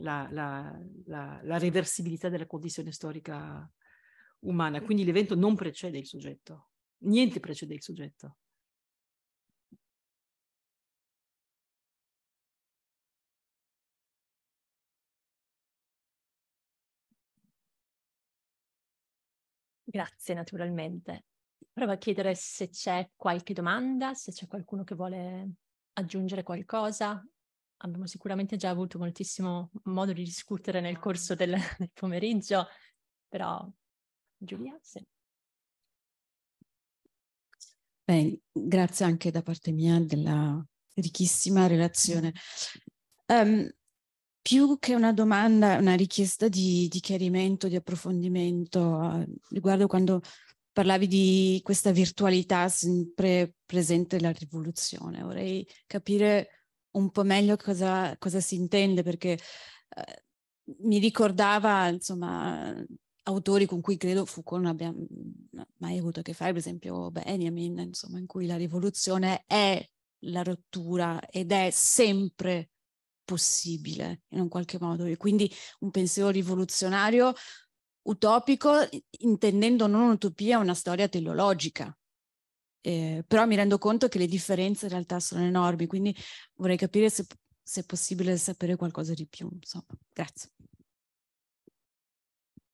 la, la, la, la reversibilità della condizione storica umana. Quindi l'evento non precede il soggetto, niente precede il soggetto. Grazie naturalmente. Provo a chiedere se c'è qualche domanda, se c'è qualcuno che vuole aggiungere qualcosa abbiamo sicuramente già avuto moltissimo modo di discutere nel corso del, del pomeriggio, però Giulia, sì. Beh, grazie anche da parte mia della ricchissima relazione. Um, più che una domanda, una richiesta di, di chiarimento, di approfondimento uh, riguardo quando parlavi di questa virtualità sempre presente nella rivoluzione. Vorrei capire un po' meglio cosa, cosa si intende, perché eh, mi ricordava, insomma, autori con cui credo Foucault non abbia mm, mai avuto a che fare, per esempio Benjamin, insomma, in cui la rivoluzione è la rottura ed è sempre possibile in un qualche modo. E quindi un pensiero rivoluzionario utopico, intendendo non un'utopia, una storia teleologica, eh, però mi rendo conto che le differenze in realtà sono enormi, quindi vorrei capire se, se è possibile sapere qualcosa di più. Insomma, grazie.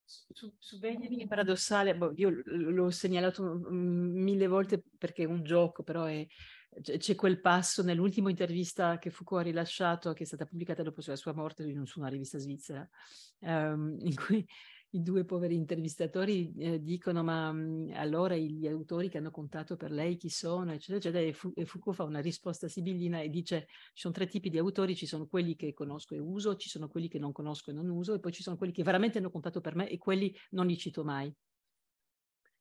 Su, su Benjamin è paradossale, boh, io l'ho segnalato mm, mm, mille volte perché è un gioco, però è, c'è quel passo nell'ultima intervista che Foucault ha rilasciato, che è stata pubblicata dopo la sua morte su una rivista svizzera, um, in cui i due poveri intervistatori eh, dicono ma mh, mhmm, allora gli autori che hanno contato per lei chi sono, eccetera, eccetera, e, Fu- e Foucault fa una risposta sibillina e dice ci sono tre tipi di autori, ci sono quelli che conosco e uso, ci sono quelli che non conosco e non uso, e poi ci sono quelli che veramente hanno contato per me e quelli non li cito mai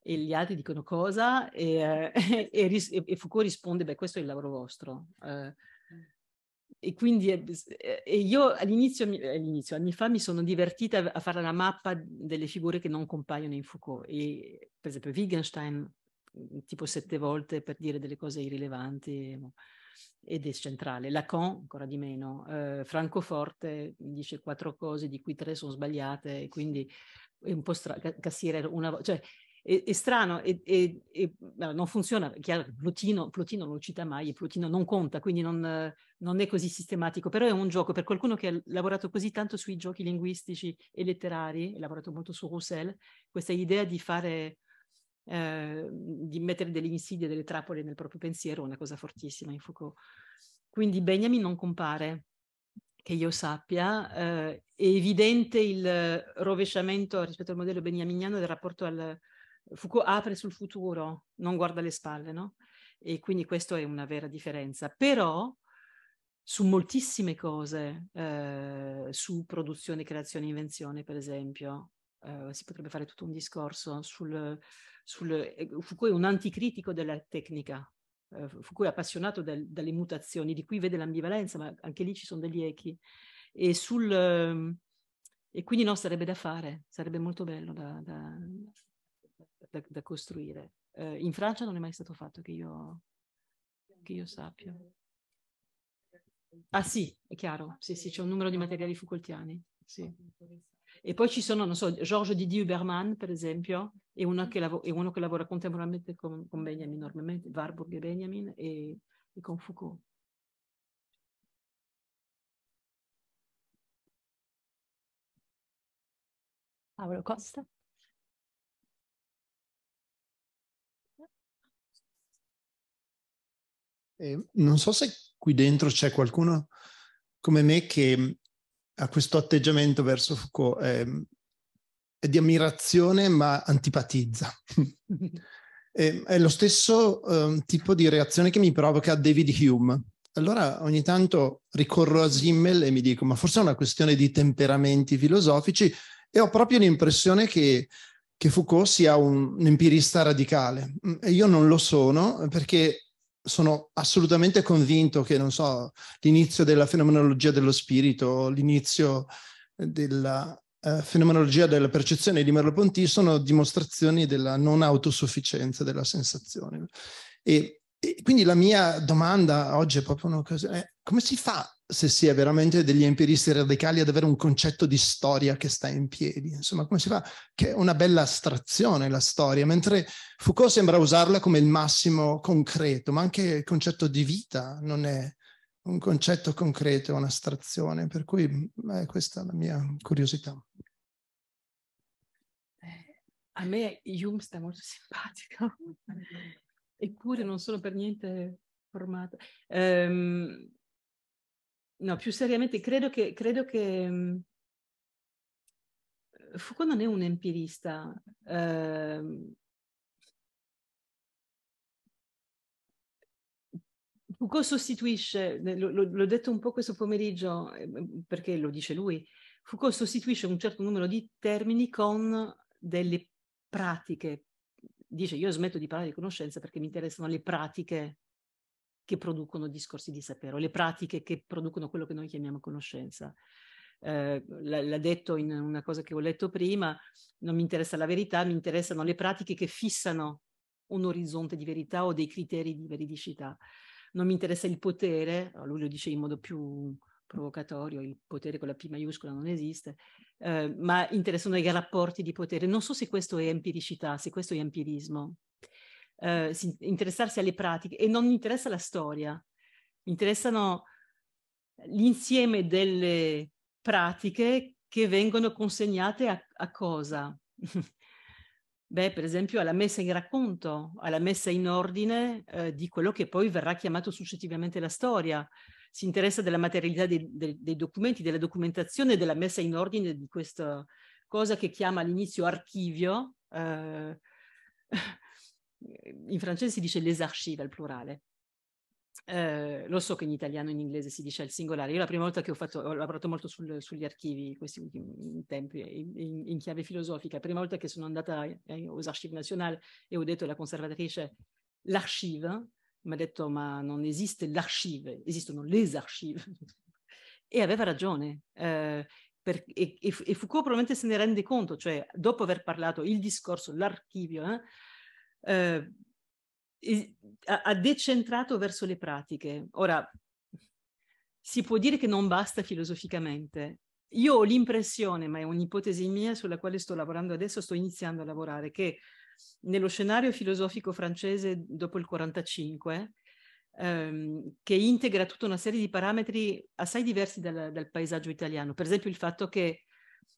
e gli altri dicono cosa e, eh, e, e, Foucault risponde beh questo è il lavoro vostro eh, e quindi eh, eh, e io all'inizio, eh, all'inizio, anni fa, mi sono divertita a fare la mappa delle figure che non compaiono in Foucault. E, per esempio, Wittgenstein, mm, tipo sette volte per dire delle cose irrilevanti ed è centrale. Lacan, ancora di meno. Eh, Francoforte dice quattro cose di cui tre sono sbagliate, quindi è un po' strano cassiere una volta. Cioè, è, è strano e, e, e, non funziona, chiaro, Plutino, Plutino non lo cita mai, e Plutino non conta, quindi non, non, è così sistematico, però è un gioco, per qualcuno che ha lavorato così tanto sui giochi linguistici e letterari, ha lavorato molto su Roussel, questa idea di fare, eh, di mettere delle insidie, delle trappole nel proprio pensiero, è una cosa fortissima in Foucault. Quindi Benjamin non compare, che io sappia, eh, è evidente il rovesciamento rispetto al modello beniaminiano del rapporto al, Foucault apre sul futuro, non guarda le spalle, no? E quindi questa è una vera differenza. Però su moltissime cose, eh, su produzione, creazione, invenzione, per esempio, eh, si potrebbe fare tutto un discorso sul, sul... Eh, Foucault è un anticritico della tecnica, eh, Foucault è appassionato del, dalle mutazioni, di cui vede l'ambivalenza, ma anche lì ci sono degli echi. E, sul, ehm, e quindi no, sarebbe da fare, sarebbe molto bello da, da, da, da costruire. Eh, in Francia non è mai stato fatto che io, che io sappia. Ah sì, è chiaro, sì, sì, c'è un numero di materiali Foucaultiani. Sì. E poi ci sono, non so, Georges Didier Huberman, per esempio, è uno che, lav- è uno che lavora contemporaneamente con, con, Benjamin, normalmente, Warburg e Benjamin, e, e con Foucault. Paolo Costa. E ehm, non so se qui dentro c'è qualcuno come me che mm, ha questo atteggiamento verso Foucault, è, ehm, è di ammirazione ma antipatizza. è, ehm, è, lo stesso eh, tipo di reazione che mi provoca David Hume. Allora ogni tanto ricorro a Simmel e mi dico, ma forse è una questione di temperamenti filosofici e ho proprio l'impressione che che Foucault sia un, un, empirista radicale. Mm, e io non lo sono perché sono assolutamente convinto che, non so, l'inizio della fenomenologia dello spirito, l'inizio della eh, fenomenologia della percezione di Merleau-Ponty sono dimostrazioni della non autosufficienza della sensazione. E, e quindi la mia domanda oggi è proprio un'occasione, come si fa se si è veramente degli empiristi radicali ad avere un concetto di storia che sta in piedi. Insomma, come si fa? Che è una bella astrazione la storia, mentre Foucault sembra usarla come il massimo concreto, ma anche il concetto di vita non è un concetto concreto, è un'astrazione, per cui eh, questa è la mia curiosità. Eh, a me Hume sta molto simpatico, eppure non sono per niente formata. Eh, no, più seriamente, credo che, credo che Foucault non è un empirista. Ehm, uh, Foucault sostituisce, l'ho detto un po' questo pomeriggio ehm, perché lo dice lui, Foucault sostituisce un certo numero di termini con delle pratiche. Dice io smetto di parlare di conoscenza perché mi interessano le pratiche che producono discorsi di sapere, o le pratiche che producono quello che noi chiamiamo conoscenza. Eh, l'ha detto in una cosa che ho letto prima, non mi interessa la verità, mi interessano le pratiche che fissano un orizzonte di verità o dei criteri di veridicità. Non mi interessa il potere, lui lo dice in modo più provocatorio, il potere con la P maiuscola non esiste, eh, ma interessano i rapporti di potere. Non so se questo è empiricità, se questo è empirismo eh, interessarsi alle pratiche e non interessa la storia, interessano l'insieme delle pratiche che vengono consegnate a, a cosa? Beh, per esempio alla messa in racconto, alla messa in ordine eh, di quello che poi verrà chiamato successivamente la storia. Si interessa della materialità dei, dei, dei documenti, della documentazione, della messa in ordine di questa cosa che chiama all'inizio archivio, eh, in francese si dice les archives al plurale. Eh, lo so che in italiano e in inglese si dice al singolare. Io la prima volta che ho, fatto, ho lavorato molto sul, sugli archivi, questi ultimi tempi, in, in, chiave filosofica, la prima volta che sono andata eh, aux Archives nationales e ho detto alla conservatrice l'archive, mi ha detto ma non esiste l'archive, esistono les archives. e aveva ragione. Eh, per, e, e, Foucault probabilmente se ne rende conto, cioè dopo aver parlato il discorso, l'archivio, eh, eh, ha decentrato verso le pratiche. Ora, si può dire che non basta filosoficamente. Io ho l'impressione, ma è un'ipotesi mia sulla quale sto lavorando adesso, sto iniziando a lavorare, che nello scenario filosofico francese dopo il 45, ehm, che integra tutta una serie di parametri assai diversi dal, dal paesaggio italiano, per esempio il fatto che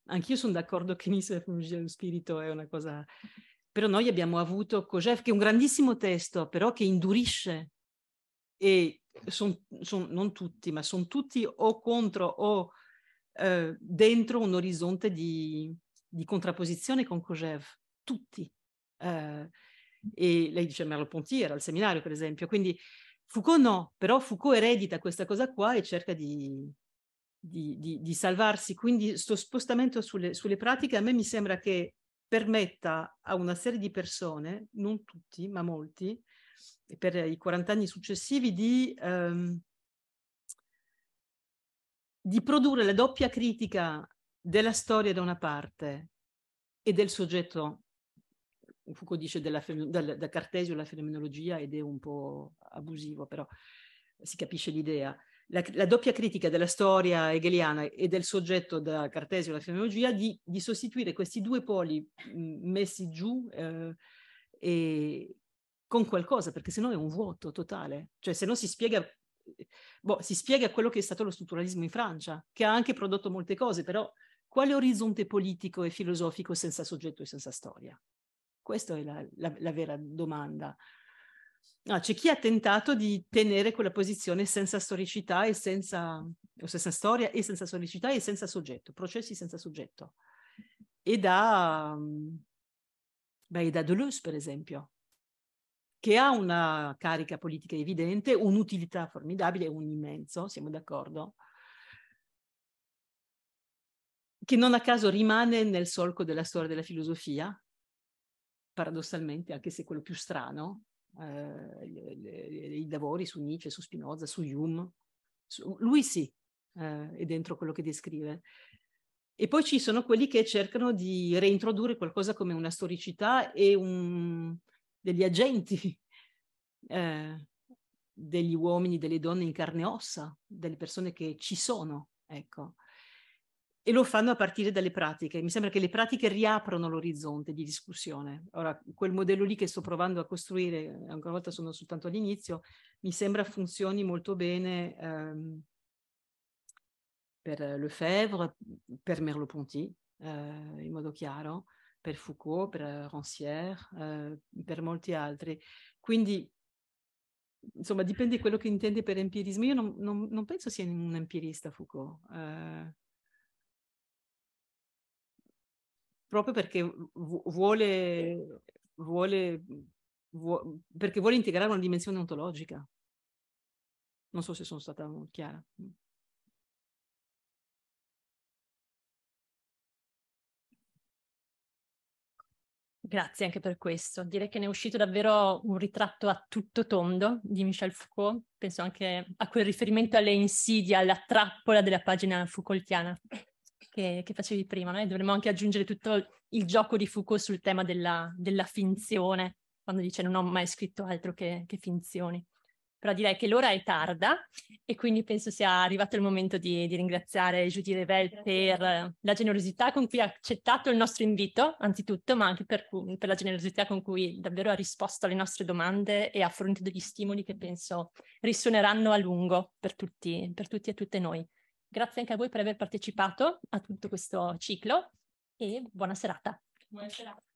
anch'io sono d'accordo che inizio a fungere lo spirito è una cosa però noi abbiamo avuto Kojev, che è un grandissimo testo, però che indurisce e son, son, non tutti, ma sono tutti o contro o eh, dentro un orizzonte di, di contrapposizione con Kojev, tutti. Eh, e lei dice Merlo ponty era al seminario, per esempio, quindi Foucault no, però Foucault eredita questa cosa qua e cerca di, di, di, di salvarsi. Quindi sto spostamento sulle, sulle, pratiche a me mi sembra che permetta a una serie di persone, non tutti, ma molti, per i 40 anni successivi di, ehm, di produrre la doppia critica della storia da una parte e del soggetto, Foucault dice della, del, da Cartesio la fenomenologia ed è un po' abusivo, però si capisce l'idea, la, la, doppia critica della storia hegeliana e del soggetto da Cartesio alla fenomenologia di, di sostituire questi due poli mm, messi giù eh, e, con qualcosa, perché sennò è un vuoto totale, cioè se no si spiega, boh, si spiega quello che è stato lo strutturalismo in Francia, che ha anche prodotto molte cose, però quale orizzonte politico e filosofico senza soggetto e senza storia? Questa è la, la, la vera domanda. No, c'è chi ha tentato di tenere quella posizione senza storicità e senza, senza storia e senza storicità e senza soggetto, processi senza soggetto. E da, mm, beh, da Deleuze, per esempio, che ha una carica politica evidente, un'utilità formidabile, un immenso, siamo d'accordo, che non a caso rimane nel solco della storia della filosofia, paradossalmente, anche se quello più strano, eh, i lavori su Nietzsche, su Spinoza, su Hume. Su, lui sì, eh, è dentro quello che descrive. E poi ci sono quelli che cercano di reintrodurre qualcosa come una storicità e un, degli agenti, eh, degli uomini, delle donne in carne e ossa, delle persone che ci sono, ecco e lo fanno a partire dalle pratiche. Mi sembra che le pratiche riaprono l'orizzonte di discussione. Ora, quel modello lì che sto provando a costruire, eh, ancora una volta sono soltanto all'inizio, mi sembra funzioni molto bene ehm, per Lefebvre, per Merleau-Ponty, eh, in modo chiaro, per Foucault, per Rancière, eh, per molti altri. Quindi, insomma, dipende da quello che intende per empirismo. Io non, non, non penso sia un empirista Foucault. Eh, proprio perché vuole, vuole, mhmm, vuole, perché vuole integrare una dimensione ontologica. Non so se sono stata chiara. Grazie anche per questo. Direi che ne è uscito davvero un ritratto a tutto tondo di Michel Foucault. Penso anche a quel riferimento alle insidie, alla trappola della pagina Foucaultiana che, che facevi prima. Noi dovremmo anche aggiungere tutto il gioco di Foucault sul tema della, della finzione, quando dice non ho mai scritto altro che, che, finzioni. Però direi che l'ora è tarda e quindi penso sia arrivato il momento di, di ringraziare Judy Revel per la generosità con cui ha accettato il nostro invito, anzitutto, ma anche per, per la generosità con cui davvero ha risposto alle nostre domande e ha fornito degli stimoli che penso risuoneranno a lungo per tutti, per tutti e tutte noi. Grazie anche a voi per aver partecipato a tutto questo ciclo e buona serata. Buona serata.